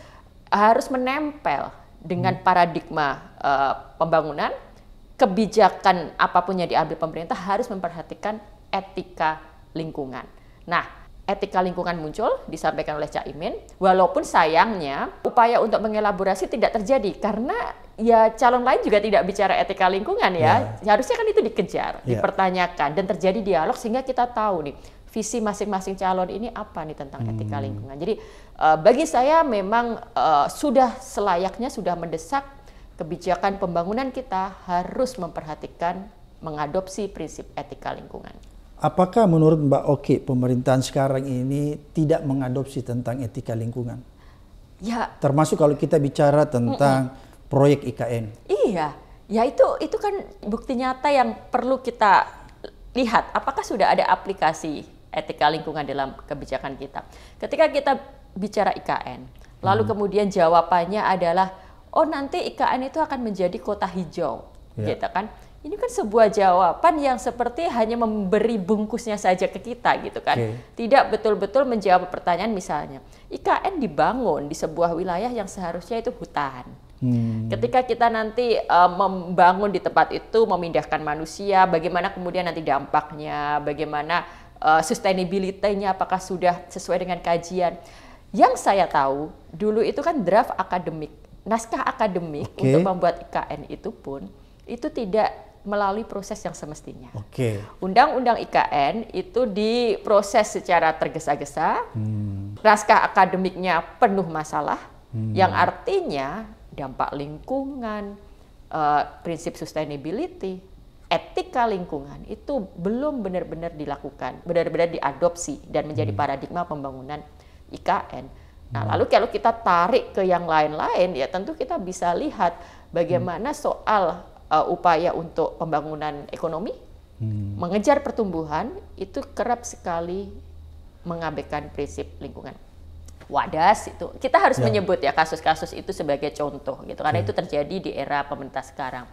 S1: harus menempel dengan hmm. paradigma uh, pembangunan kebijakan apapun yang diambil pemerintah harus memperhatikan etika lingkungan. Nah, etika lingkungan muncul disampaikan oleh Cak Imin, walaupun sayangnya upaya untuk mengelaborasi tidak terjadi karena ya calon lain juga tidak bicara etika lingkungan ya. Yeah. Harusnya kan itu dikejar, yeah. dipertanyakan dan terjadi dialog sehingga kita tahu nih visi masing-masing calon ini apa nih tentang hmm. etika lingkungan. Jadi uh, bagi saya memang uh, sudah selayaknya sudah mendesak kebijakan pembangunan kita harus memperhatikan mengadopsi prinsip etika
S2: lingkungan. Apakah menurut Mbak Oki pemerintahan sekarang ini tidak mengadopsi tentang etika lingkungan? Ya. Termasuk kalau kita bicara tentang mm -mm. proyek IKN.
S1: Iya, ya itu itu kan bukti nyata yang perlu kita lihat. Apakah sudah ada aplikasi etika lingkungan dalam kebijakan kita? Ketika kita bicara IKN, hmm. lalu kemudian jawabannya adalah, oh nanti IKN itu akan menjadi kota hijau, yeah. gitu kan? ini kan sebuah jawaban yang seperti hanya memberi bungkusnya saja ke kita gitu kan. Okay. Tidak betul-betul menjawab pertanyaan misalnya. IKN dibangun di sebuah wilayah yang seharusnya itu hutan. Hmm. Ketika kita nanti uh, membangun di tempat itu memindahkan manusia, bagaimana kemudian nanti dampaknya, bagaimana uh, sustainability-nya apakah sudah sesuai dengan kajian. Yang saya tahu dulu itu kan draft akademik, naskah akademik okay. untuk membuat IKN itu pun itu tidak melalui proses yang semestinya. Oke. Okay. Undang-undang IKN itu diproses secara tergesa-gesa, hmm. akademiknya penuh masalah, hmm. yang artinya dampak lingkungan, uh, prinsip sustainability, etika lingkungan itu belum benar-benar dilakukan, benar-benar diadopsi dan menjadi hmm. paradigma pembangunan IKN. Nah, hmm. lalu kalau kita tarik ke yang lain-lain, ya tentu kita bisa lihat bagaimana soal uh, upaya untuk pembangunan ekonomi, hmm. mengejar pertumbuhan itu kerap sekali mengabaikan prinsip lingkungan. Wadas itu kita harus ya. menyebut ya kasus-kasus itu sebagai contoh gitu karena ya. itu terjadi di era pemerintah sekarang.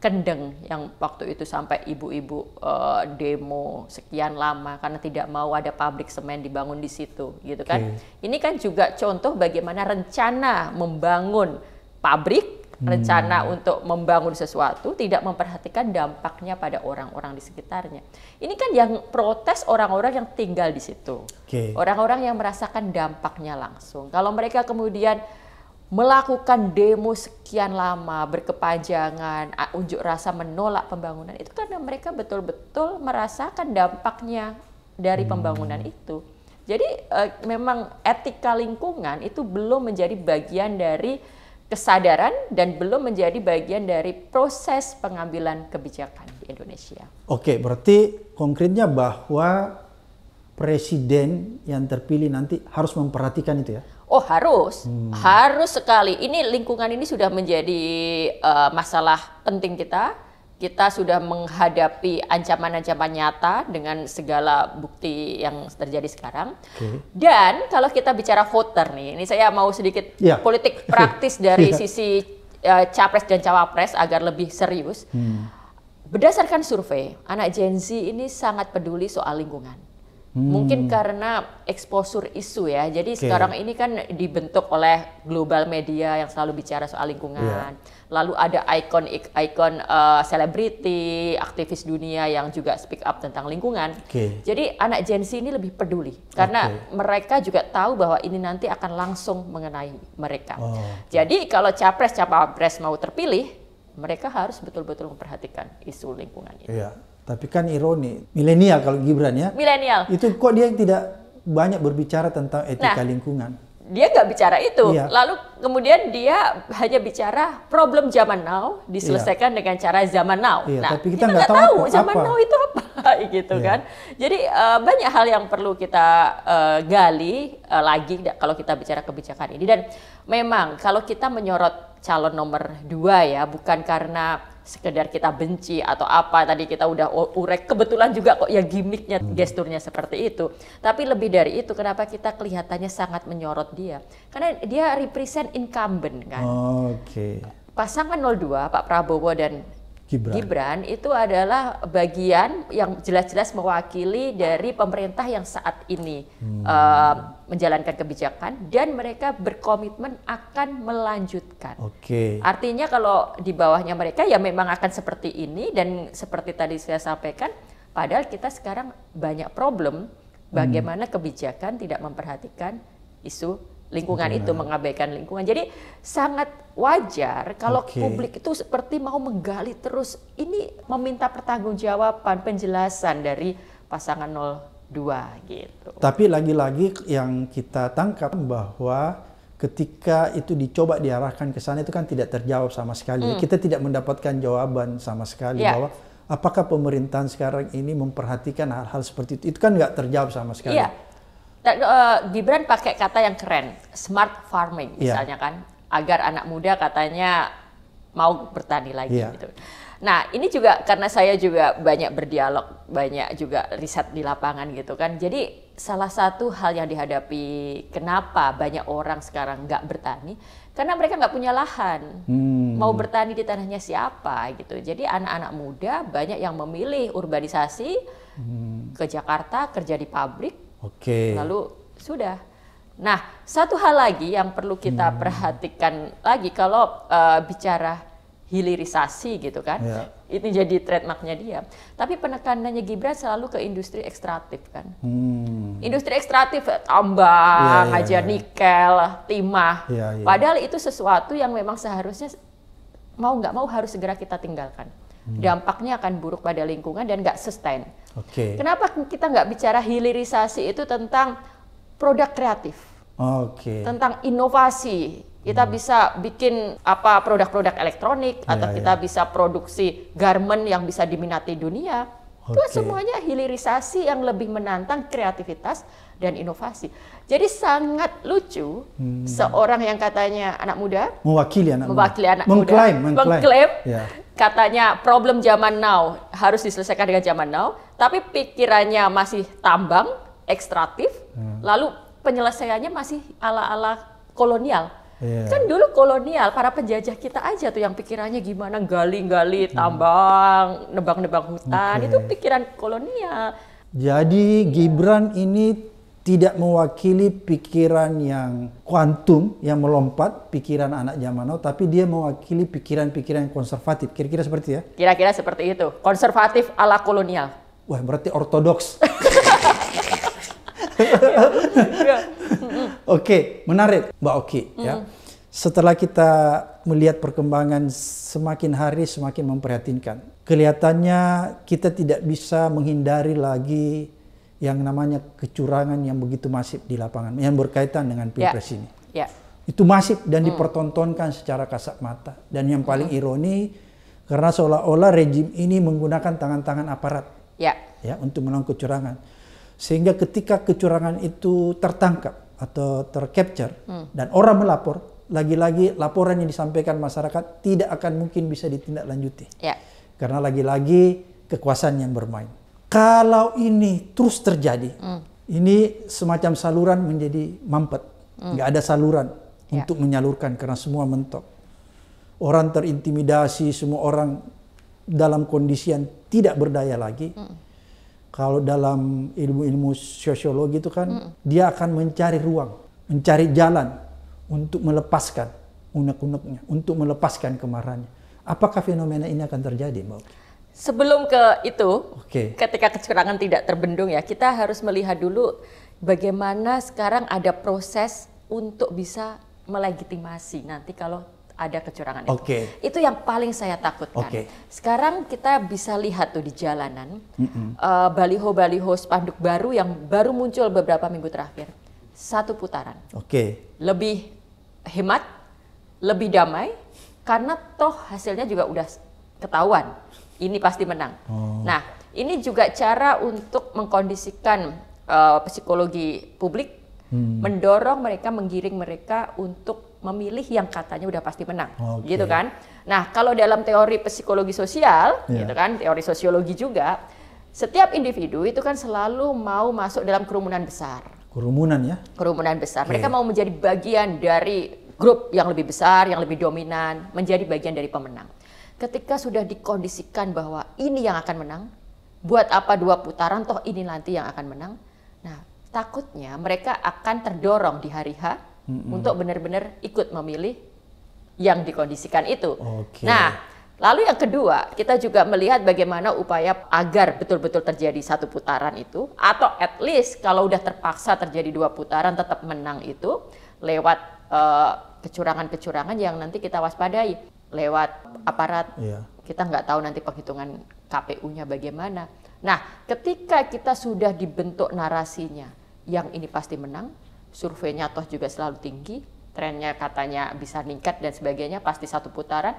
S1: Kendeng yang waktu itu sampai ibu-ibu uh, demo sekian lama karena tidak mau ada pabrik semen dibangun di situ gitu kan. Okay. Ini kan juga contoh bagaimana rencana membangun pabrik rencana untuk membangun sesuatu tidak memperhatikan dampaknya pada orang-orang di sekitarnya. Ini kan yang protes orang-orang yang tinggal di situ. orang Orang-orang yang merasakan dampaknya langsung. Kalau mereka kemudian melakukan demo sekian lama, berkepanjangan, unjuk rasa menolak pembangunan itu karena mereka betul-betul merasakan dampaknya dari hmm. pembangunan itu. Jadi uh, memang etika lingkungan itu belum menjadi bagian dari kesadaran dan belum menjadi bagian dari proses pengambilan kebijakan di Indonesia.
S2: Oke, berarti konkretnya bahwa presiden yang terpilih nanti harus memperhatikan itu ya.
S1: Oh harus, hmm. harus sekali. Ini lingkungan ini sudah menjadi uh, masalah penting kita kita sudah menghadapi ancaman-ancaman nyata dengan segala bukti yang terjadi sekarang. Okay. Dan kalau kita bicara voter nih, ini saya mau sedikit yeah. politik praktis dari yeah. sisi uh, capres dan cawapres agar lebih serius. Hmm. Berdasarkan survei, anak Gen Z ini sangat peduli soal lingkungan. Hmm. Mungkin karena eksposur isu ya. Jadi okay. sekarang ini kan dibentuk oleh global media yang selalu bicara soal lingkungan. Yeah lalu ada ikon ikon selebriti, eh, uh, aktivis dunia yang juga speak up tentang lingkungan. Okay. Jadi anak Gen Z ini lebih peduli karena okay. mereka juga tahu bahwa ini nanti akan langsung mengenai mereka. Oh. Jadi kalau capres capres mau terpilih, mereka harus betul-betul memperhatikan isu lingkungan
S2: ini. Iya. Tapi kan ironi, milenial kalau Gibran ya. Milenial. Itu kok dia yang tidak banyak berbicara tentang etika nah, lingkungan
S1: dia nggak bicara itu. Yeah. Lalu kemudian dia hanya bicara problem zaman now diselesaikan yeah. dengan cara zaman now. Yeah, nah, tapi kita nggak tahu, tahu zaman apa. now itu apa, gitu yeah. kan. Jadi uh, banyak hal yang perlu kita uh, gali uh, lagi kalau kita bicara kebijakan ini. Dan memang kalau kita menyorot calon nomor dua ya, bukan karena sekedar kita benci atau apa tadi kita udah urek kebetulan juga kok ya gimmicknya hmm. gesturnya seperti itu tapi lebih dari itu kenapa kita kelihatannya sangat menyorot dia karena dia represent incumbent
S2: kan oh, oke okay.
S1: pasangan 02 Pak Prabowo dan
S2: Gibran. Gibran
S1: itu adalah bagian yang jelas-jelas mewakili dari pemerintah yang saat ini hmm. uh, menjalankan kebijakan dan mereka berkomitmen akan melanjutkan. Oke. Okay. Artinya kalau di bawahnya mereka ya memang akan seperti ini dan seperti tadi saya sampaikan, padahal kita sekarang banyak problem hmm. bagaimana hmm. kebijakan tidak memperhatikan isu lingkungan Benar. itu mengabaikan lingkungan. Jadi sangat wajar kalau okay. publik itu seperti mau menggali terus ini meminta pertanggungjawaban penjelasan dari pasangan 02 gitu.
S2: Tapi lagi-lagi yang kita tangkap bahwa ketika itu dicoba diarahkan ke sana itu kan tidak terjawab sama sekali. Hmm. Kita tidak mendapatkan jawaban sama sekali yeah. bahwa apakah pemerintahan sekarang ini memperhatikan hal-hal seperti itu? Itu kan nggak terjawab sama sekali. Iya.
S1: Dan, uh, eh, Gibran pakai kata yang keren, smart farming iya. misalnya yeah. kan, agar anak muda katanya mau bertani lagi yeah. gitu. Nah, ini juga karena saya juga banyak berdialog, banyak juga riset di lapangan gitu kan. Jadi salah satu hal yang dihadapi kenapa banyak orang sekarang nggak bertani karena mereka nggak punya lahan.
S2: Hmm. Mau
S1: bertani di tanahnya siapa gitu. Jadi anak-anak muda banyak yang memilih urbanisasi hmm. ke Jakarta kerja di pabrik
S2: Oke. Okay. Lalu
S1: sudah. Nah, satu hal lagi yang perlu kita hmm. perhatikan lagi kalau uh, bicara hilirisasi gitu kan, ya. itu jadi trademarknya dia. Tapi penekanannya Gibran selalu ke industri ekstraktif kan. Hmm. Industri ekstraktif eh, tambang yeah, yeah, ya, aja yeah, nikel, timah. Yeah, yeah. Padahal itu sesuatu yang memang seharusnya mau nggak mau harus segera kita tinggalkan. Hmm. Dampaknya akan buruk pada lingkungan dan nggak sustain. Oke. Okay. Kenapa kita nggak bicara hilirisasi itu tentang produk kreatif?
S2: Oke. Okay. Tentang
S1: inovasi. Kita hmm. bisa bikin apa produk-produk elektronik yeah, atau kita yeah. bisa produksi garment yang bisa diminati dunia. Okay. Itu semuanya hilirisasi yang lebih menantang kreativitas dan inovasi. Jadi sangat lucu hmm. seorang yang katanya anak muda
S2: mewakili anak mewakili muda. mengklaim, mengklaim, mengklaim ya.
S1: katanya problem zaman now harus diselesaikan dengan zaman now, tapi pikirannya masih tambang, ekstraktif, hmm. lalu penyelesaiannya masih ala-ala kolonial. Yeah. Kan dulu kolonial, para penjajah kita aja tuh yang pikirannya gimana gali-gali hmm. tambang, nebang-nebang hutan, okay. itu pikiran kolonial.
S2: Jadi iya. Gibran ini tidak mewakili pikiran yang kuantum yang melompat pikiran anak zaman now tapi dia mewakili pikiran-pikiran yang konservatif kira-kira seperti ya
S1: kira-kira seperti itu konservatif ala kolonial
S2: wah berarti ortodoks iya. oke okay, menarik mbak Oki mm. ya setelah kita melihat perkembangan semakin hari semakin memprihatinkan kelihatannya kita tidak bisa menghindari lagi yang namanya kecurangan yang begitu masif di lapangan yang berkaitan dengan ya. pilpres yeah. ini. Yeah. Itu masif dan mm. dipertontonkan secara kasat mata. Dan yang paling mm. ironi karena seolah-olah rejim ini menggunakan tangan-tangan aparat yeah. ya untuk melakukan kecurangan. Sehingga ketika kecurangan itu tertangkap atau tercapture mm. dan orang melapor, lagi-lagi laporan yang disampaikan masyarakat tidak akan mungkin bisa ditindaklanjuti. Yeah. Karena lagi-lagi kekuasaan yang bermain. Kalau ini terus terjadi, mm. ini semacam saluran menjadi mampet. Mm. Nggak ada saluran yeah. untuk menyalurkan karena semua mentok. Orang terintimidasi, semua orang dalam kondisi yang tidak berdaya lagi. Mm. Kalau dalam ilmu-ilmu sosiologi itu kan, mm. dia akan mencari ruang, mencari jalan untuk melepaskan unek-uneknya, untuk melepaskan kemarahannya. Apakah fenomena ini akan terjadi, Mbak?
S1: Sebelum ke itu, okay. ketika kecurangan tidak terbendung ya, kita harus melihat dulu bagaimana sekarang ada proses untuk bisa melegitimasi nanti kalau ada kecurangan itu. Okay. Itu yang paling saya takutkan. Okay. Sekarang kita bisa lihat tuh di jalanan mm-hmm. uh, baliho-baliho spanduk baru yang baru muncul beberapa minggu terakhir. Satu putaran. Oke. Okay. Lebih hemat, lebih damai karena toh hasilnya juga udah ketahuan ini pasti menang. Oh. Nah, ini juga cara untuk mengkondisikan uh, psikologi publik, hmm. mendorong mereka, menggiring mereka untuk memilih yang katanya udah pasti menang, okay. gitu kan? Nah, kalau dalam teori psikologi sosial, yeah. gitu kan, teori sosiologi juga, setiap individu itu kan selalu mau masuk dalam kerumunan besar.
S2: Kerumunan ya?
S1: Kerumunan besar. Okay. Mereka mau menjadi bagian dari grup yang lebih besar, yang lebih dominan, menjadi bagian dari pemenang ketika sudah dikondisikan bahwa ini yang akan menang, buat apa dua putaran toh ini nanti yang akan menang. Nah, takutnya mereka akan terdorong di hari H mm -hmm. untuk benar-benar ikut memilih yang dikondisikan itu. Okay. Nah, lalu yang kedua, kita juga melihat bagaimana upaya agar betul-betul terjadi satu putaran itu atau at least kalau udah terpaksa terjadi dua putaran tetap menang itu lewat eh, kecurangan-kecurangan yang nanti kita waspadai lewat aparat. Yeah. Kita nggak tahu nanti penghitungan KPU-nya bagaimana. Nah, ketika kita sudah dibentuk narasinya, yang ini pasti menang, surveinya toh juga selalu tinggi, trennya katanya bisa ningkat dan sebagainya, pasti satu putaran.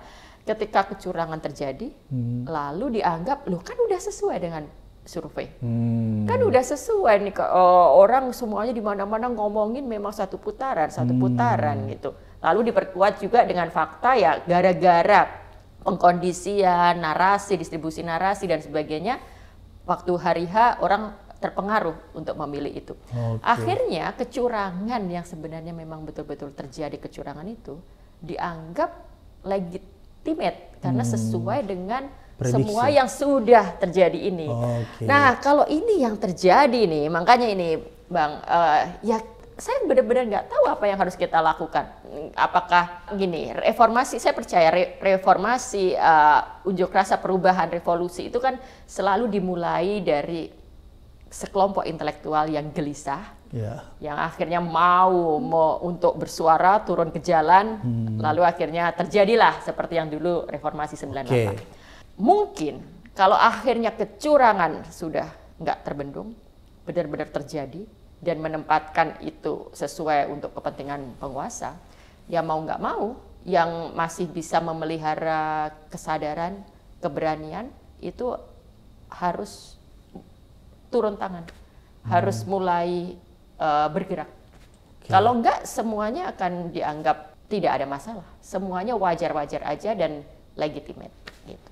S1: Ketika kecurangan terjadi, hmm. lalu dianggap, loh kan udah sesuai dengan survei. Hmm. Kan udah sesuai nih, uh, orang semuanya di mana-mana ngomongin memang satu putaran, satu hmm. putaran gitu. Lalu diperkuat juga dengan fakta ya gara-gara pengkondisian, narasi, distribusi narasi dan sebagainya, waktu hari H orang terpengaruh untuk memilih itu. Okay. Akhirnya kecurangan yang sebenarnya memang betul-betul terjadi kecurangan itu dianggap legitimate karena hmm. sesuai dengan Prediksi. semua yang sudah terjadi ini. Okay. Nah, kalau ini yang terjadi nih, makanya ini Bang, uh, ya saya benar-benar nggak tahu apa yang harus kita lakukan. Apakah gini, reformasi, saya percaya re, reformasi, uh, unjuk rasa perubahan, revolusi itu kan selalu dimulai dari sekelompok intelektual yang gelisah, yeah. yang akhirnya mau mau untuk bersuara turun ke jalan, hmm. lalu akhirnya terjadilah seperti yang dulu reformasi 98. Okay. Mungkin kalau akhirnya kecurangan sudah nggak terbendung, benar-benar terjadi, dan menempatkan itu sesuai untuk kepentingan penguasa, ya mau nggak mau, yang masih bisa memelihara kesadaran, keberanian itu harus turun tangan, hmm. harus mulai uh, bergerak. Okay. Kalau nggak, semuanya akan dianggap tidak ada masalah, semuanya wajar-wajar aja dan legitimate.
S2: Gitu.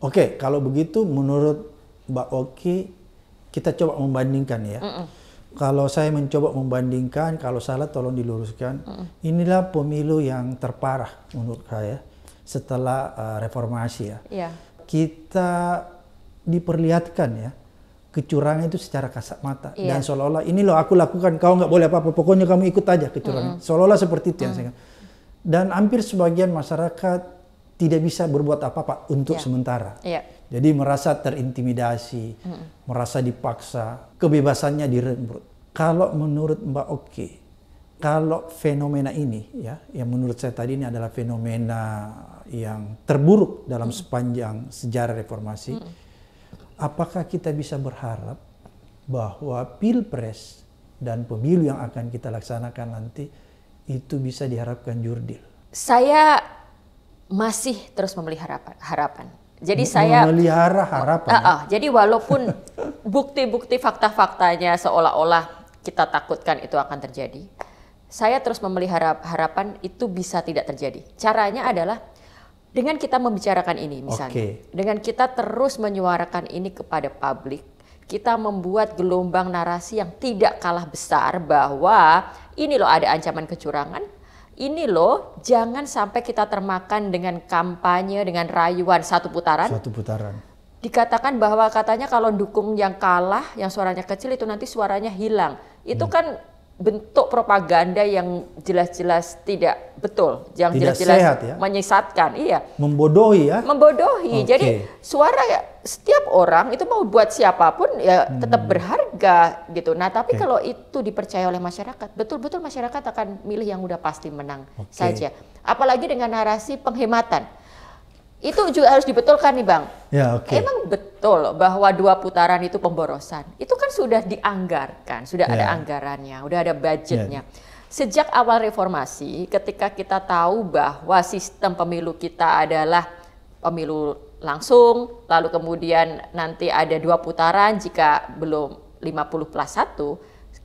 S2: Oke, okay, kalau begitu menurut Mbak Oki, kita coba membandingkan ya. Mm -mm kalau saya mencoba membandingkan, kalau salah tolong diluruskan. Inilah pemilu yang terparah menurut saya setelah uh, reformasi ya. Yeah. Kita diperlihatkan ya kecurangan itu secara kasat mata yeah. dan seolah-olah ini loh aku lakukan, kau nggak boleh apa-apa, pokoknya kamu ikut aja kecurangan. Seolah-olah seperti itu mm -hmm. yang Dan hampir sebagian masyarakat tidak bisa berbuat apa-apa untuk yeah. sementara. Yeah jadi merasa terintimidasi, hmm. merasa dipaksa, kebebasannya direnggut. Kalau menurut Mbak Oki, kalau fenomena ini ya, yang menurut saya tadi ini adalah fenomena yang terburuk dalam hmm. sepanjang sejarah reformasi, hmm. apakah kita bisa berharap bahwa pilpres dan pemilu yang akan kita laksanakan nanti itu bisa diharapkan jurdil?
S1: Saya masih terus memelihara harapan jadi saya melihara
S2: harapan. Uh, uh,
S1: jadi walaupun bukti-bukti fakta-faktanya seolah-olah kita takutkan itu akan terjadi, saya terus memelihara harapan itu bisa tidak terjadi. Caranya adalah dengan kita membicarakan ini misalnya, okay. dengan kita terus menyuarakan ini kepada publik, kita membuat gelombang narasi yang tidak kalah besar bahwa ini loh ada ancaman kecurangan, ini loh jangan sampai kita termakan dengan kampanye dengan rayuan satu putaran. Satu putaran. Dikatakan bahwa katanya kalau dukung yang kalah, yang suaranya kecil itu nanti suaranya hilang. Itu hmm. kan bentuk propaganda yang jelas-jelas tidak betul, yang jelas-jelas ya? menyesatkan, iya.
S2: Membodohi ya.
S1: Membodohi. Okay. Jadi suara ya, setiap orang itu mau buat siapapun ya tetap hmm. berharga gitu. Nah, tapi okay. kalau itu dipercaya oleh masyarakat, betul-betul masyarakat akan milih yang udah pasti menang okay. saja. Apalagi dengan narasi penghematan. Itu juga harus dibetulkan nih, Bang.
S2: Ya, okay. Emang
S1: betul bahwa dua putaran itu pemborosan. Itu kan sudah dianggarkan, sudah yeah. ada ya. anggarannya, sudah ada budgetnya. Yeah. Sejak awal reformasi, ketika kita tahu bahwa sistem pemilu kita adalah pemilu langsung, lalu kemudian nanti ada dua putaran jika belum 50 plus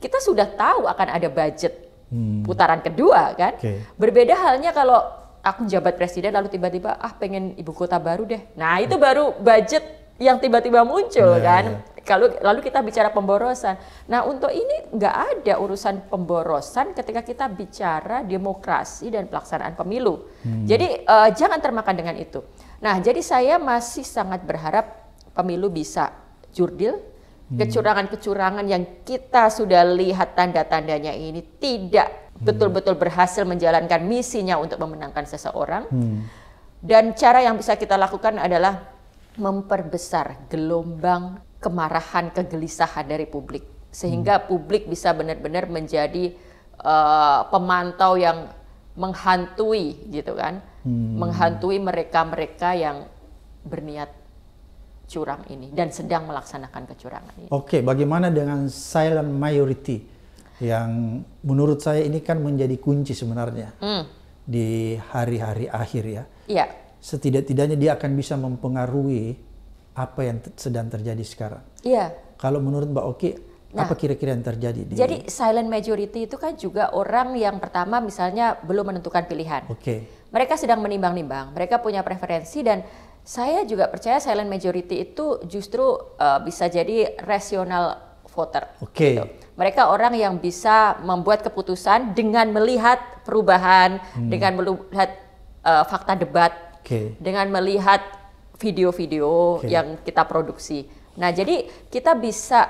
S1: 1, kita sudah tahu akan ada budget hmm. putaran kedua kan. Okay. Berbeda halnya kalau aku jabat presiden lalu tiba-tiba ah pengen ibu kota baru deh. Nah, itu eh. baru budget yang tiba-tiba muncul yeah, kan. Yeah. Kalau lalu kita bicara pemborosan. Nah, untuk ini nggak ada urusan pemborosan ketika kita bicara demokrasi dan pelaksanaan pemilu. Hmm. Jadi uh, jangan termakan dengan itu. Nah, jadi saya masih sangat berharap pemilu bisa jurdil, hmm. kecurangan-kecurangan yang kita sudah lihat tanda-tandanya ini tidak hmm. betul-betul berhasil menjalankan misinya untuk memenangkan seseorang. Hmm. Dan cara yang bisa kita lakukan adalah memperbesar gelombang kemarahan, kegelisahan dari publik sehingga publik bisa benar-benar menjadi uh, pemantau yang menghantui gitu kan Hmm. menghantui mereka-mereka yang berniat curang ini dan sedang melaksanakan kecurangan
S2: ini. Oke, bagaimana dengan silent majority yang menurut saya ini kan menjadi kunci sebenarnya hmm. di hari-hari akhir ya. Iya. Setidak-tidaknya dia akan bisa mempengaruhi apa yang sedang terjadi sekarang. Iya. Kalau menurut Mbak Oki, nah, apa kira-kira yang terjadi? Di... Jadi
S1: silent majority itu kan juga orang yang pertama misalnya belum menentukan pilihan. Oke. Okay mereka sedang menimbang-nimbang, mereka punya preferensi dan saya juga percaya silent majority itu justru uh, bisa jadi rasional voter. Oke. Okay. Gitu. Mereka orang yang bisa membuat keputusan dengan melihat perubahan, hmm. dengan melihat uh, fakta debat, okay. dengan melihat video-video okay. yang kita produksi. Nah, jadi kita bisa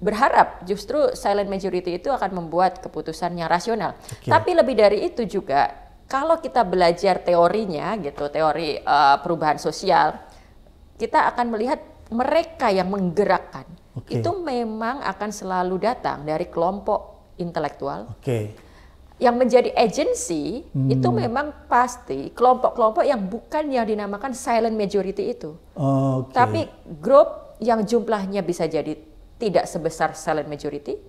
S1: berharap justru silent majority itu akan membuat keputusan yang rasional. Okay. Tapi lebih dari itu juga kalau kita belajar teorinya gitu, teori uh, perubahan sosial, kita akan melihat mereka yang menggerakkan okay. itu memang akan selalu datang dari kelompok intelektual. Okay. Yang menjadi agensi hmm. itu memang pasti kelompok-kelompok yang bukan yang dinamakan silent majority itu.
S2: okay. Tapi
S1: grup yang jumlahnya bisa jadi tidak sebesar silent majority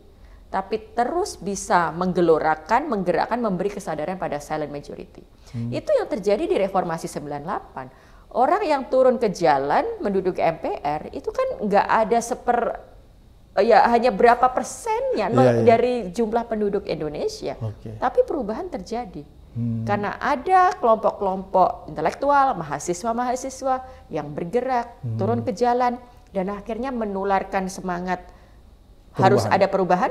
S1: tapi terus bisa menggelorakan, menggerakkan, memberi kesadaran pada silent majority. Hmm. Itu yang terjadi di reformasi 98. Orang yang turun ke jalan menduduki MPR itu kan nggak ada seper eh, ya hanya berapa persennya yeah, yeah. dari jumlah penduduk Indonesia. Okay. Tapi perubahan terjadi. Hmm. Karena ada kelompok-kelompok intelektual, mahasiswa-mahasiswa yang bergerak, hmm. turun ke jalan dan akhirnya menularkan semangat perubahan. harus ada perubahan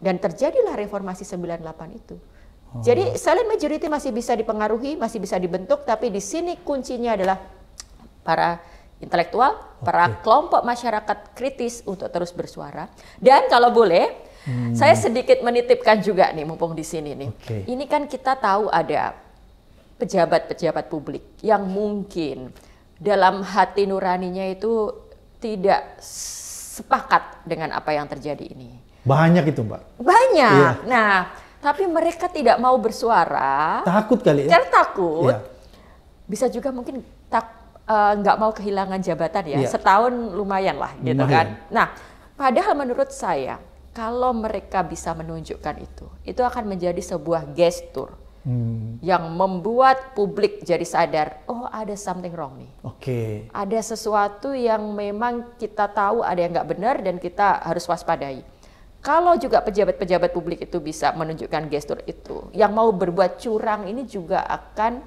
S1: dan terjadilah reformasi 98 itu. Oh. Jadi silent majority masih bisa dipengaruhi, masih bisa dibentuk, tapi di sini kuncinya adalah para intelektual, okay. para kelompok masyarakat kritis untuk terus bersuara. Dan kalau boleh,
S2: hmm. saya sedikit
S1: menitipkan juga nih mumpung di sini nih. Okay. Ini kan kita tahu ada pejabat-pejabat publik yang mungkin dalam hati nuraninya itu tidak sepakat dengan apa yang terjadi ini.
S2: Banyak itu, Mbak.
S1: Banyak. Iya. Nah, tapi mereka tidak mau bersuara.
S2: Takut kali ya? Karena
S1: takut. Iya. Bisa juga mungkin tak eh, nggak uh, mau kehilangan jabatan ya. Iya. Setahun lumayan lah, gitu lumayan. kan. Nah, padahal menurut saya kalau mereka bisa menunjukkan itu, itu akan menjadi sebuah gestur hmm. yang membuat publik jadi sadar, oh ada something wrong nih. Oke. Okay. Ada sesuatu yang memang kita tahu ada yang nggak benar dan kita harus waspadai. Kalau juga pejabat-pejabat publik itu bisa menunjukkan gestur itu, yang mau berbuat curang ini juga akan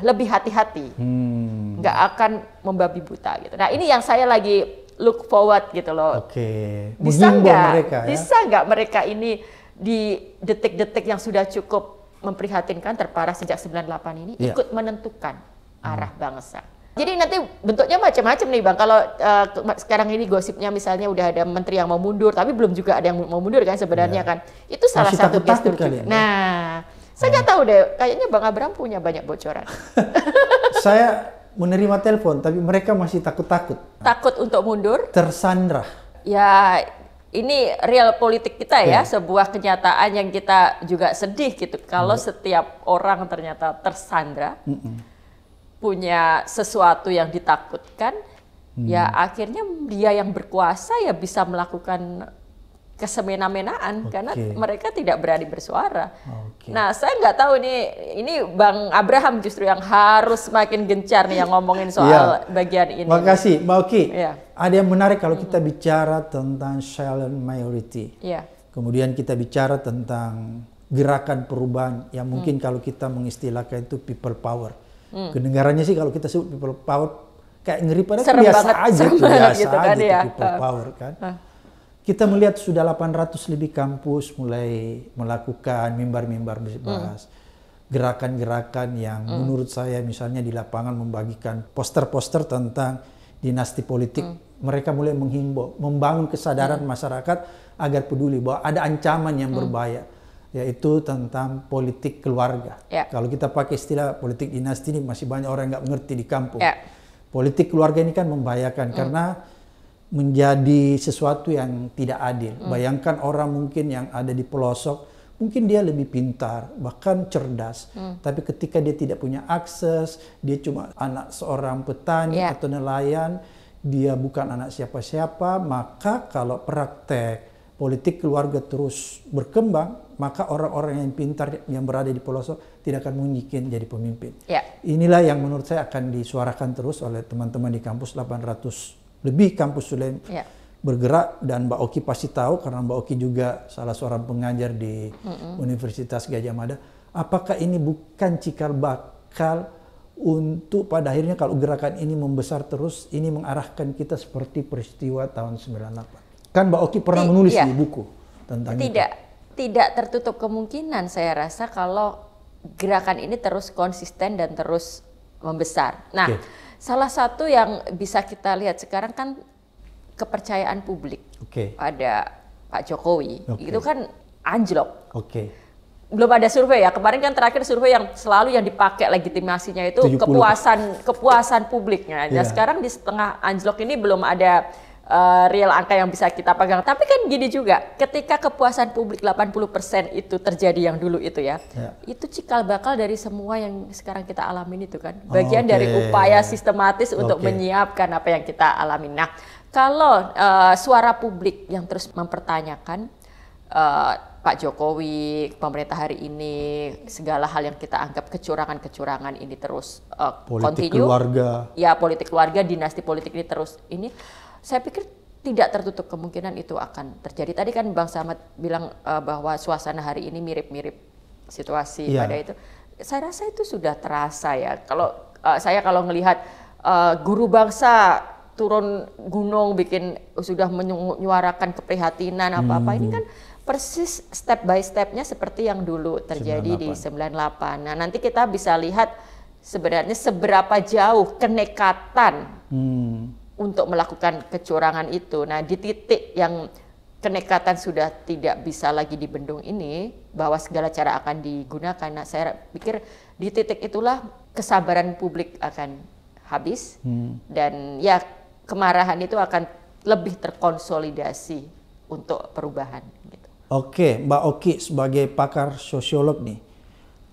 S1: lebih hati-hati,
S2: hmm.
S1: nggak akan membabi buta gitu. Nah ini yang saya lagi look forward gitu loh.
S2: Oke. Okay. Bisa nggak? Ya? Bisa
S1: nggak mereka ini di detik-detik yang sudah cukup memprihatinkan terparah sejak 98 ini yeah. ikut menentukan arah hmm. bangsa. Jadi nanti bentuknya macam-macam nih Bang. Kalau uh, sekarang ini gosipnya misalnya udah ada menteri yang mau mundur, tapi belum juga ada yang mau mundur kan sebenarnya ya. kan. Itu salah Masih satu gestur. Kali ya?
S2: nah,
S1: ya. saya nggak iya. tahu deh, kayaknya Bang Abram punya banyak bocoran.
S2: saya menerima telepon, tapi mereka masih takut-takut. Takut untuk mundur? Tersandra.
S1: Ya, ini real politik kita ya, ya, sebuah kenyataan yang kita juga sedih gitu. Kalau iya. setiap orang ternyata tersandra, mm -mm punya sesuatu yang ditakutkan, hmm. ya akhirnya dia yang berkuasa ya bisa melakukan kesemena-menaan okay. karena mereka tidak berani bersuara. Okay. Nah, saya nggak tahu nih, ini Bang Abraham justru yang harus makin gencar nih yang ngomongin soal yeah. bagian ini. Terima kasih, Mbak Oki. Yeah.
S2: Ada yang menarik kalau hmm. kita mm bicara tentang silent majority. Yeah. Kemudian kita bicara tentang gerakan perubahan yang mungkin mm. kalau kita mengistilahkan itu people power. Hmm. Kedengarannya sih kalau kita sebut people power kayak ngeri pada biasa banget, aja, serem biasa gitu kan, ya. people power kan. Kita melihat sudah 800 lebih kampus mulai melakukan mimbar-mimbar hmm. bahas hmm. gerakan-gerakan yang hmm. menurut saya misalnya di lapangan membagikan poster-poster tentang dinasti politik. Hmm. Mereka mulai menghimbau, membangun kesadaran hmm. masyarakat agar peduli bahwa ada ancaman yang hmm. berbahaya yaitu tentang politik keluarga. Yeah. Kalau kita pakai istilah politik dinasti ini masih banyak orang nggak mengerti di kampung. Yeah. Politik keluarga ini kan membahayakan mm. karena menjadi sesuatu yang tidak adil. Mm. Bayangkan orang mungkin yang ada di pelosok, mungkin dia lebih pintar, bahkan cerdas. Mm. Tapi ketika dia tidak punya akses, dia cuma anak seorang petani yeah. atau nelayan, dia bukan anak siapa-siapa, maka kalau praktek politik keluarga terus berkembang, maka orang-orang yang pintar yang berada di pelosok tidak akan mungkin jadi pemimpin. Ya. Inilah yang menurut saya akan disuarakan terus oleh teman-teman di kampus 800 lebih kampus Sulaim ya. bergerak dan Mbak Oki pasti tahu karena Mbak Oki juga salah seorang pengajar di mm -hmm. Universitas Gajah Mada. Apakah ini bukan cikal bakal untuk pada akhirnya kalau gerakan ini membesar terus, ini mengarahkan kita seperti peristiwa tahun 98. Kan Mbak Oki pernah menulis iya. di buku tentang tidak,
S1: itu. Tidak tertutup kemungkinan saya rasa kalau gerakan ini terus konsisten dan terus membesar. Nah, okay. salah satu yang bisa kita lihat sekarang kan kepercayaan publik okay. pada Pak Jokowi. Okay. Itu kan anjlok. Okay belum ada survei ya. Kemarin kan terakhir survei yang selalu yang dipakai legitimasinya itu 70. kepuasan kepuasan publiknya. Nah, iya. sekarang di setengah anjlok ini belum ada Eh, real angka yang bisa kita pegang. Tapi kan gini juga, ketika kepuasan publik 80% itu terjadi yang dulu itu ya, ya. itu cikal bakal dari semua yang sekarang kita alami itu kan. Oh, Bagian okay. dari upaya sistematis okay. untuk menyiapkan apa yang kita alami. Nah, kalau uh, suara publik yang terus mempertanyakan uh, Pak Jokowi, pemerintah hari ini, segala hal yang kita anggap kecurangan-kecurangan ini terus uh, politik continue. keluarga. Ya, politik keluarga, dinasti politik ini terus ini saya pikir tidak tertutup kemungkinan itu akan terjadi. Tadi kan Bang Samad bilang uh, bahwa suasana hari ini mirip-mirip situasi ya. pada itu. Saya rasa itu sudah terasa ya. Kalau uh, saya kalau melihat uh, eh, guru bangsa turun gunung bikin sudah menyuarakan keprihatinan apa-apa hmm. ini kan persis step by stepnya seperti yang dulu terjadi 98. di 98. Nah, nanti kita bisa lihat sebenarnya seberapa jauh kenekatan
S2: hmm
S1: untuk melakukan kecurangan itu. Nah, di titik yang kenekatan sudah tidak bisa lagi dibendung ini, bahwa segala cara akan digunakan. Nah, saya pikir di titik itulah kesabaran publik akan habis hmm. dan ya kemarahan itu akan lebih terkonsolidasi untuk perubahan. Gitu.
S2: Oke, Mbak Oki sebagai pakar sosiolog nih,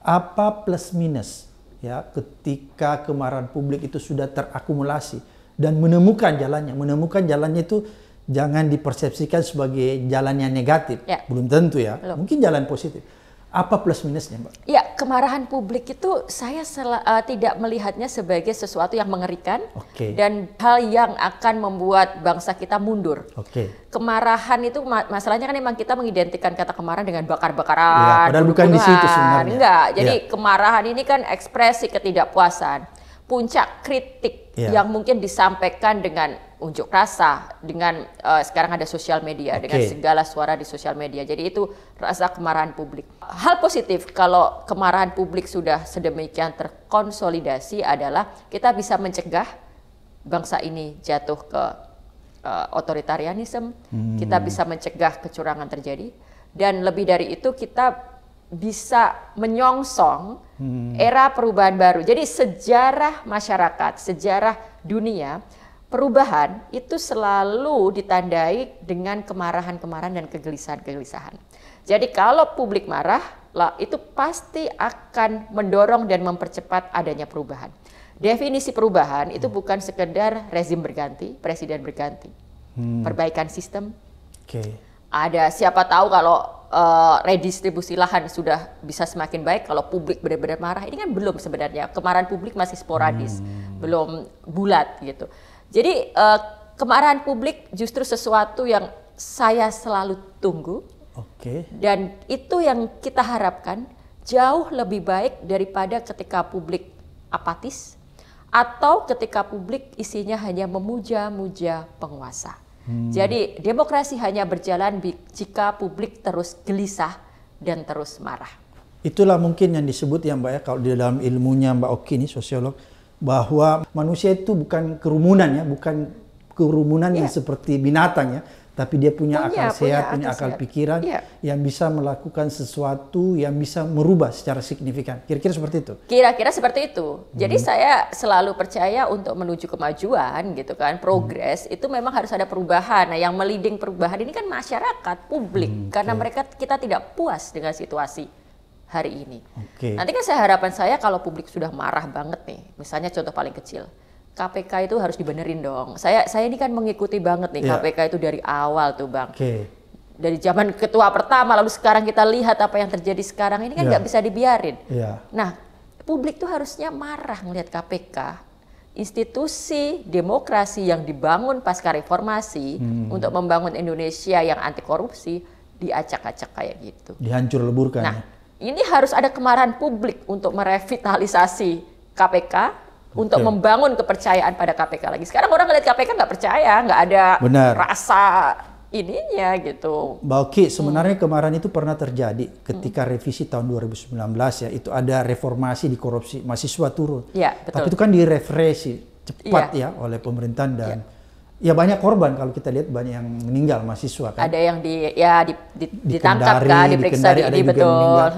S2: apa plus minus ya ketika kemarahan publik itu sudah terakumulasi? dan menemukan jalannya. Menemukan jalannya itu jangan dipersepsikan sebagai jalan yang negatif. Ya. Belum tentu ya. Belum. Mungkin jalan positif. Apa plus minusnya, Mbak?
S1: Ya, kemarahan publik itu saya sel- uh, eh, tidak melihatnya sebagai sesuatu yang mengerikan okay. dan hal yang akan membuat bangsa kita mundur. Okay. Kemarahan itu masalahnya kan memang kita mengidentikan kata kemarahan dengan bakar-bakaran. Ya, padahal bukan di situ sebenarnya. Enggak, jadi ya. kemarahan ini kan ekspresi ketidakpuasan, puncak kritik yeah. yang mungkin disampaikan dengan unjuk rasa, dengan uh, sekarang ada sosial media, okay. dengan segala suara di sosial media. Jadi itu rasa kemarahan publik. Hal positif kalau kemarahan publik sudah sedemikian terkonsolidasi adalah kita bisa mencegah bangsa ini jatuh ke uh, otoritarianisme, hmm. kita bisa mencegah kecurangan terjadi dan lebih dari itu kita bisa menyongsong hmm. era perubahan baru. Jadi sejarah masyarakat, sejarah dunia, perubahan itu selalu ditandai dengan kemarahan-kemarahan dan kegelisahan-kegelisahan. Jadi kalau publik marah, lah itu pasti akan mendorong dan mempercepat adanya perubahan. Definisi perubahan itu hmm. bukan sekedar rezim berganti, presiden berganti, hmm. perbaikan sistem. Okay ada siapa tahu kalau uh, redistribusi lahan sudah bisa semakin baik kalau publik benar-benar marah ini kan belum sebenarnya kemarahan publik masih sporadis hmm. belum bulat gitu jadi uh, kemarahan publik justru sesuatu yang saya selalu tunggu Okay. dan itu yang kita harapkan jauh lebih baik daripada ketika publik apatis atau ketika publik isinya hanya memuja-muja penguasa Hmm. Jadi demokrasi hanya berjalan jika publik terus gelisah dan terus marah.
S2: Itulah mungkin yang disebut ya Mbak ya kalau di dalam ilmunya Mbak Oki ini sosiolog bahwa manusia itu bukan kerumunan ya, bukan kerumunan yeah. yang iya. seperti binatang ya, tapi dia punya, punya akal sehat, punya, punya akal, sehat. pikiran ya. yang bisa melakukan sesuatu yang bisa merubah secara signifikan. Kira-kira seperti itu.
S1: Kira-kira seperti itu. Hmm. Jadi saya selalu percaya untuk menuju kemajuan gitu kan, progres hmm. itu memang harus ada perubahan. Nah, yang meliding perubahan ini kan masyarakat, publik hmm, okay. karena mereka kita tidak puas dengan situasi hari ini. Okay. Nanti kan saya harapan saya kalau publik sudah marah banget nih, misalnya contoh paling kecil KPK itu harus dibenerin dong. Saya saya ini kan mengikuti banget nih yeah. KPK itu dari awal tuh bang. Okay. Dari zaman ketua pertama lalu sekarang kita lihat apa yang terjadi sekarang ini kan iya. nggak yeah. bisa dibiarin. Yeah. Nah publik tuh harusnya marah melihat KPK institusi demokrasi yang dibangun pasca reformasi hmm. untuk membangun Indonesia yang anti korupsi diacak-acak kayak gitu.
S2: Dihancur leburkan. Nah ya?
S1: ini harus ada kemarahan publik untuk merevitalisasi KPK untuk Betul. membangun kepercayaan pada KPK lagi. Sekarang orang ngeliat KPK nggak percaya, nggak ada Benar. rasa ininya gitu.
S2: Mbak sebenarnya hmm. kemarin itu pernah terjadi ketika hmm. revisi tahun 2019 ya, itu ada reformasi di korupsi mahasiswa turun.
S1: Ya, betul. Tapi itu kan
S2: direfresi cepat ya, ya oleh pemerintahan dan ya. ya banyak korban kalau kita lihat banyak yang meninggal mahasiswa kan.
S1: Ada yang di ya di, di, ditangkap kan, diperiksa di, di, ada di, betul. Yang meninggal.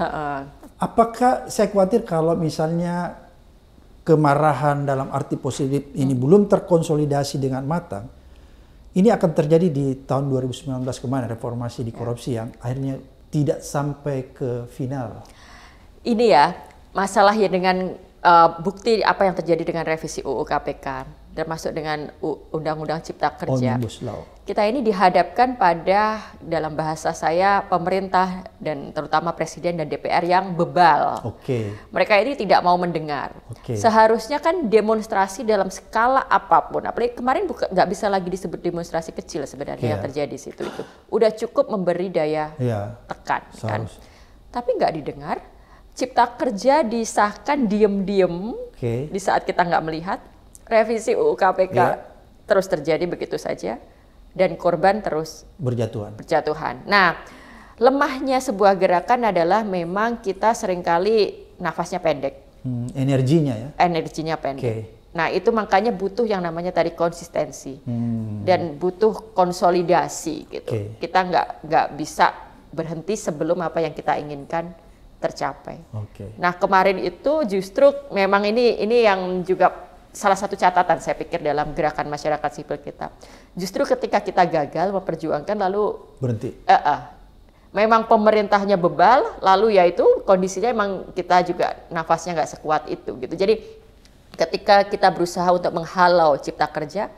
S2: Apakah saya khawatir kalau misalnya kemarahan dalam arti positif ini hmm. belum terkonsolidasi dengan matang, ini akan terjadi di tahun 2019 kemarin reformasi di ya. korupsi yang akhirnya tidak sampai ke final.
S1: Ini ya masalahnya dengan uh, bukti apa yang terjadi dengan revisi UU KPK termasuk dengan Undang-Undang Cipta Kerja. Kita ini dihadapkan pada dalam bahasa saya pemerintah dan terutama presiden dan DPR yang bebal. Okay. Mereka ini tidak mau mendengar. Okay. Seharusnya kan demonstrasi dalam skala apapun. Apalagi kemarin nggak bisa lagi disebut demonstrasi kecil sebenarnya yeah. yang iya. terjadi situ itu. Udah cukup memberi daya
S2: yeah. tekan kan? Seharus. kan.
S1: Tapi nggak didengar. Cipta kerja disahkan diem-diem okay. di saat kita nggak melihat revisi UU KPK ya. terus terjadi begitu saja dan korban terus berjatuhan. Berjatuhan. Nah, lemahnya sebuah gerakan adalah memang kita seringkali nafasnya pendek.
S2: Hmm, energinya ya.
S1: Energinya pendek. Okay. Nah, itu makanya butuh yang namanya tadi konsistensi
S2: hmm. dan
S1: butuh konsolidasi gitu. Okay. Kita nggak nggak bisa berhenti sebelum apa yang kita inginkan tercapai. Okay. Nah, kemarin itu justru memang ini ini yang juga salah satu catatan saya pikir dalam gerakan masyarakat sipil kita. Justru ketika kita gagal memperjuangkan lalu berhenti. Uh -uh, memang pemerintahnya bebal, lalu ya itu kondisinya memang kita juga nafasnya nggak sekuat itu gitu. Jadi ketika kita berusaha untuk menghalau cipta kerja,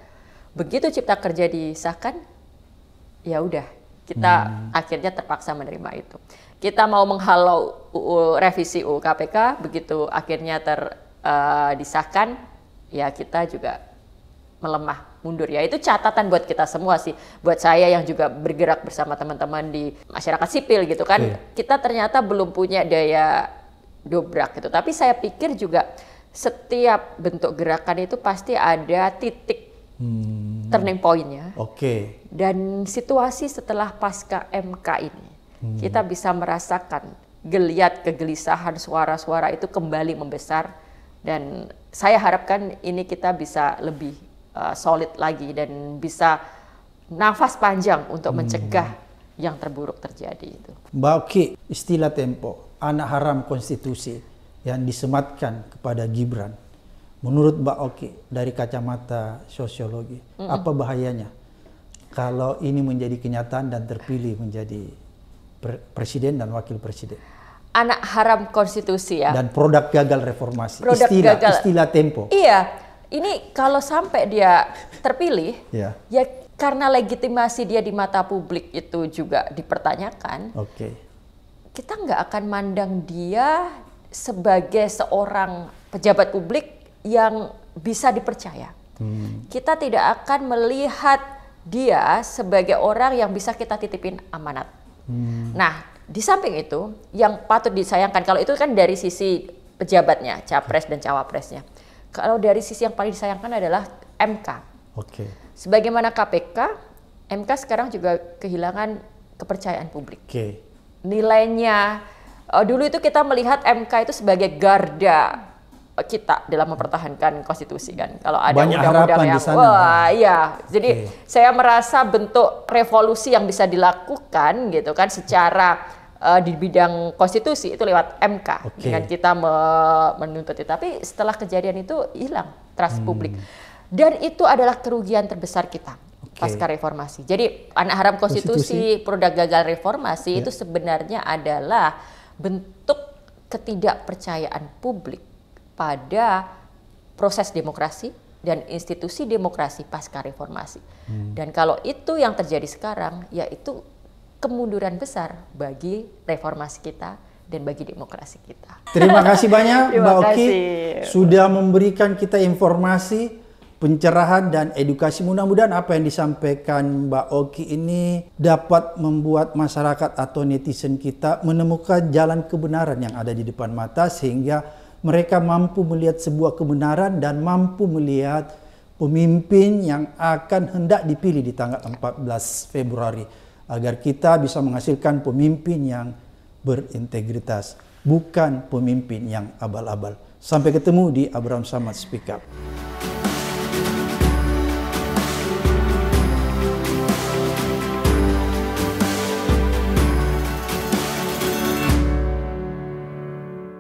S1: begitu cipta kerja disahkan, ya udah kita hmm. akhirnya terpaksa menerima itu. Kita mau menghalau UU, revisi UU KPK, begitu akhirnya ter uh, disahkan, ya kita juga melemah mundur ya itu catatan buat kita semua sih buat saya yang juga bergerak bersama teman-teman di masyarakat sipil gitu kan yeah. kita ternyata belum punya daya dobrak gitu tapi saya pikir juga setiap bentuk gerakan itu pasti ada titik
S2: hmm.
S1: turning pointnya oke okay. dan situasi setelah pasca MK ini hmm. kita bisa merasakan geliat kegelisahan suara-suara itu kembali membesar dan saya harapkan ini kita bisa lebih uh, solid lagi dan bisa nafas panjang untuk hmm. mencegah yang terburuk terjadi itu.
S2: Mbak Oki, istilah tempo, anak haram konstitusi yang disematkan kepada Gibran. Menurut Mbak Oki dari kacamata sosiologi, mm -mm. apa bahayanya kalau ini menjadi kenyataan dan terpilih menjadi presiden dan wakil presiden?
S1: anak haram konstitusi ya. Dan
S2: produk gagal reformasi. Produk istilah, gagal. istilah tempo.
S1: Iya, ini kalau sampai dia terpilih, yeah. ya karena legitimasi dia di mata publik itu juga dipertanyakan. Oke. Okay. Kita nggak akan mandang dia sebagai seorang pejabat publik yang bisa dipercaya. Hmm. Kita tidak akan melihat dia sebagai orang yang bisa kita titipin amanat Hmm. Nah, di samping itu, yang patut disayangkan kalau itu kan dari sisi pejabatnya, capres dan cawapresnya. Kalau dari sisi yang paling disayangkan adalah MK. Oke. Okay. Sebagaimana KPK, MK sekarang juga kehilangan kepercayaan publik. Oke. Okay. Nilainya, oh, dulu itu kita melihat MK itu sebagai garda kita dalam mempertahankan konstitusi kan. Kalau ada undang-undang yang sana. wah iya. Jadi okay. saya merasa bentuk revolusi yang bisa dilakukan gitu kan secara uh, di bidang konstitusi itu lewat MK okay. dengan kita me menuntut itu. Tapi setelah kejadian itu hilang trust hmm. publik. Dan itu adalah kerugian terbesar kita okay. pasca reformasi. Jadi anak haram konstitusi, konstitusi. produk gagal reformasi yeah. itu sebenarnya adalah bentuk ketidakpercayaan publik pada proses demokrasi dan institusi demokrasi pasca reformasi. Hmm. Dan kalau itu yang terjadi sekarang, yaitu kemunduran besar bagi reformasi kita dan bagi demokrasi
S2: kita. Terima kasih banyak Terima Mbak Oki sudah memberikan kita informasi, pencerahan dan edukasi. Mudah-mudahan apa yang disampaikan Mbak Oki ini dapat membuat masyarakat atau netizen kita menemukan jalan kebenaran yang ada di depan mata sehingga mereka mampu melihat sebuah kebenaran dan mampu melihat pemimpin yang akan hendak dipilih di tanggal 14 Februari agar kita bisa menghasilkan pemimpin yang berintegritas bukan pemimpin yang abal-abal. Sampai ketemu di Abraham Samad Speak Up.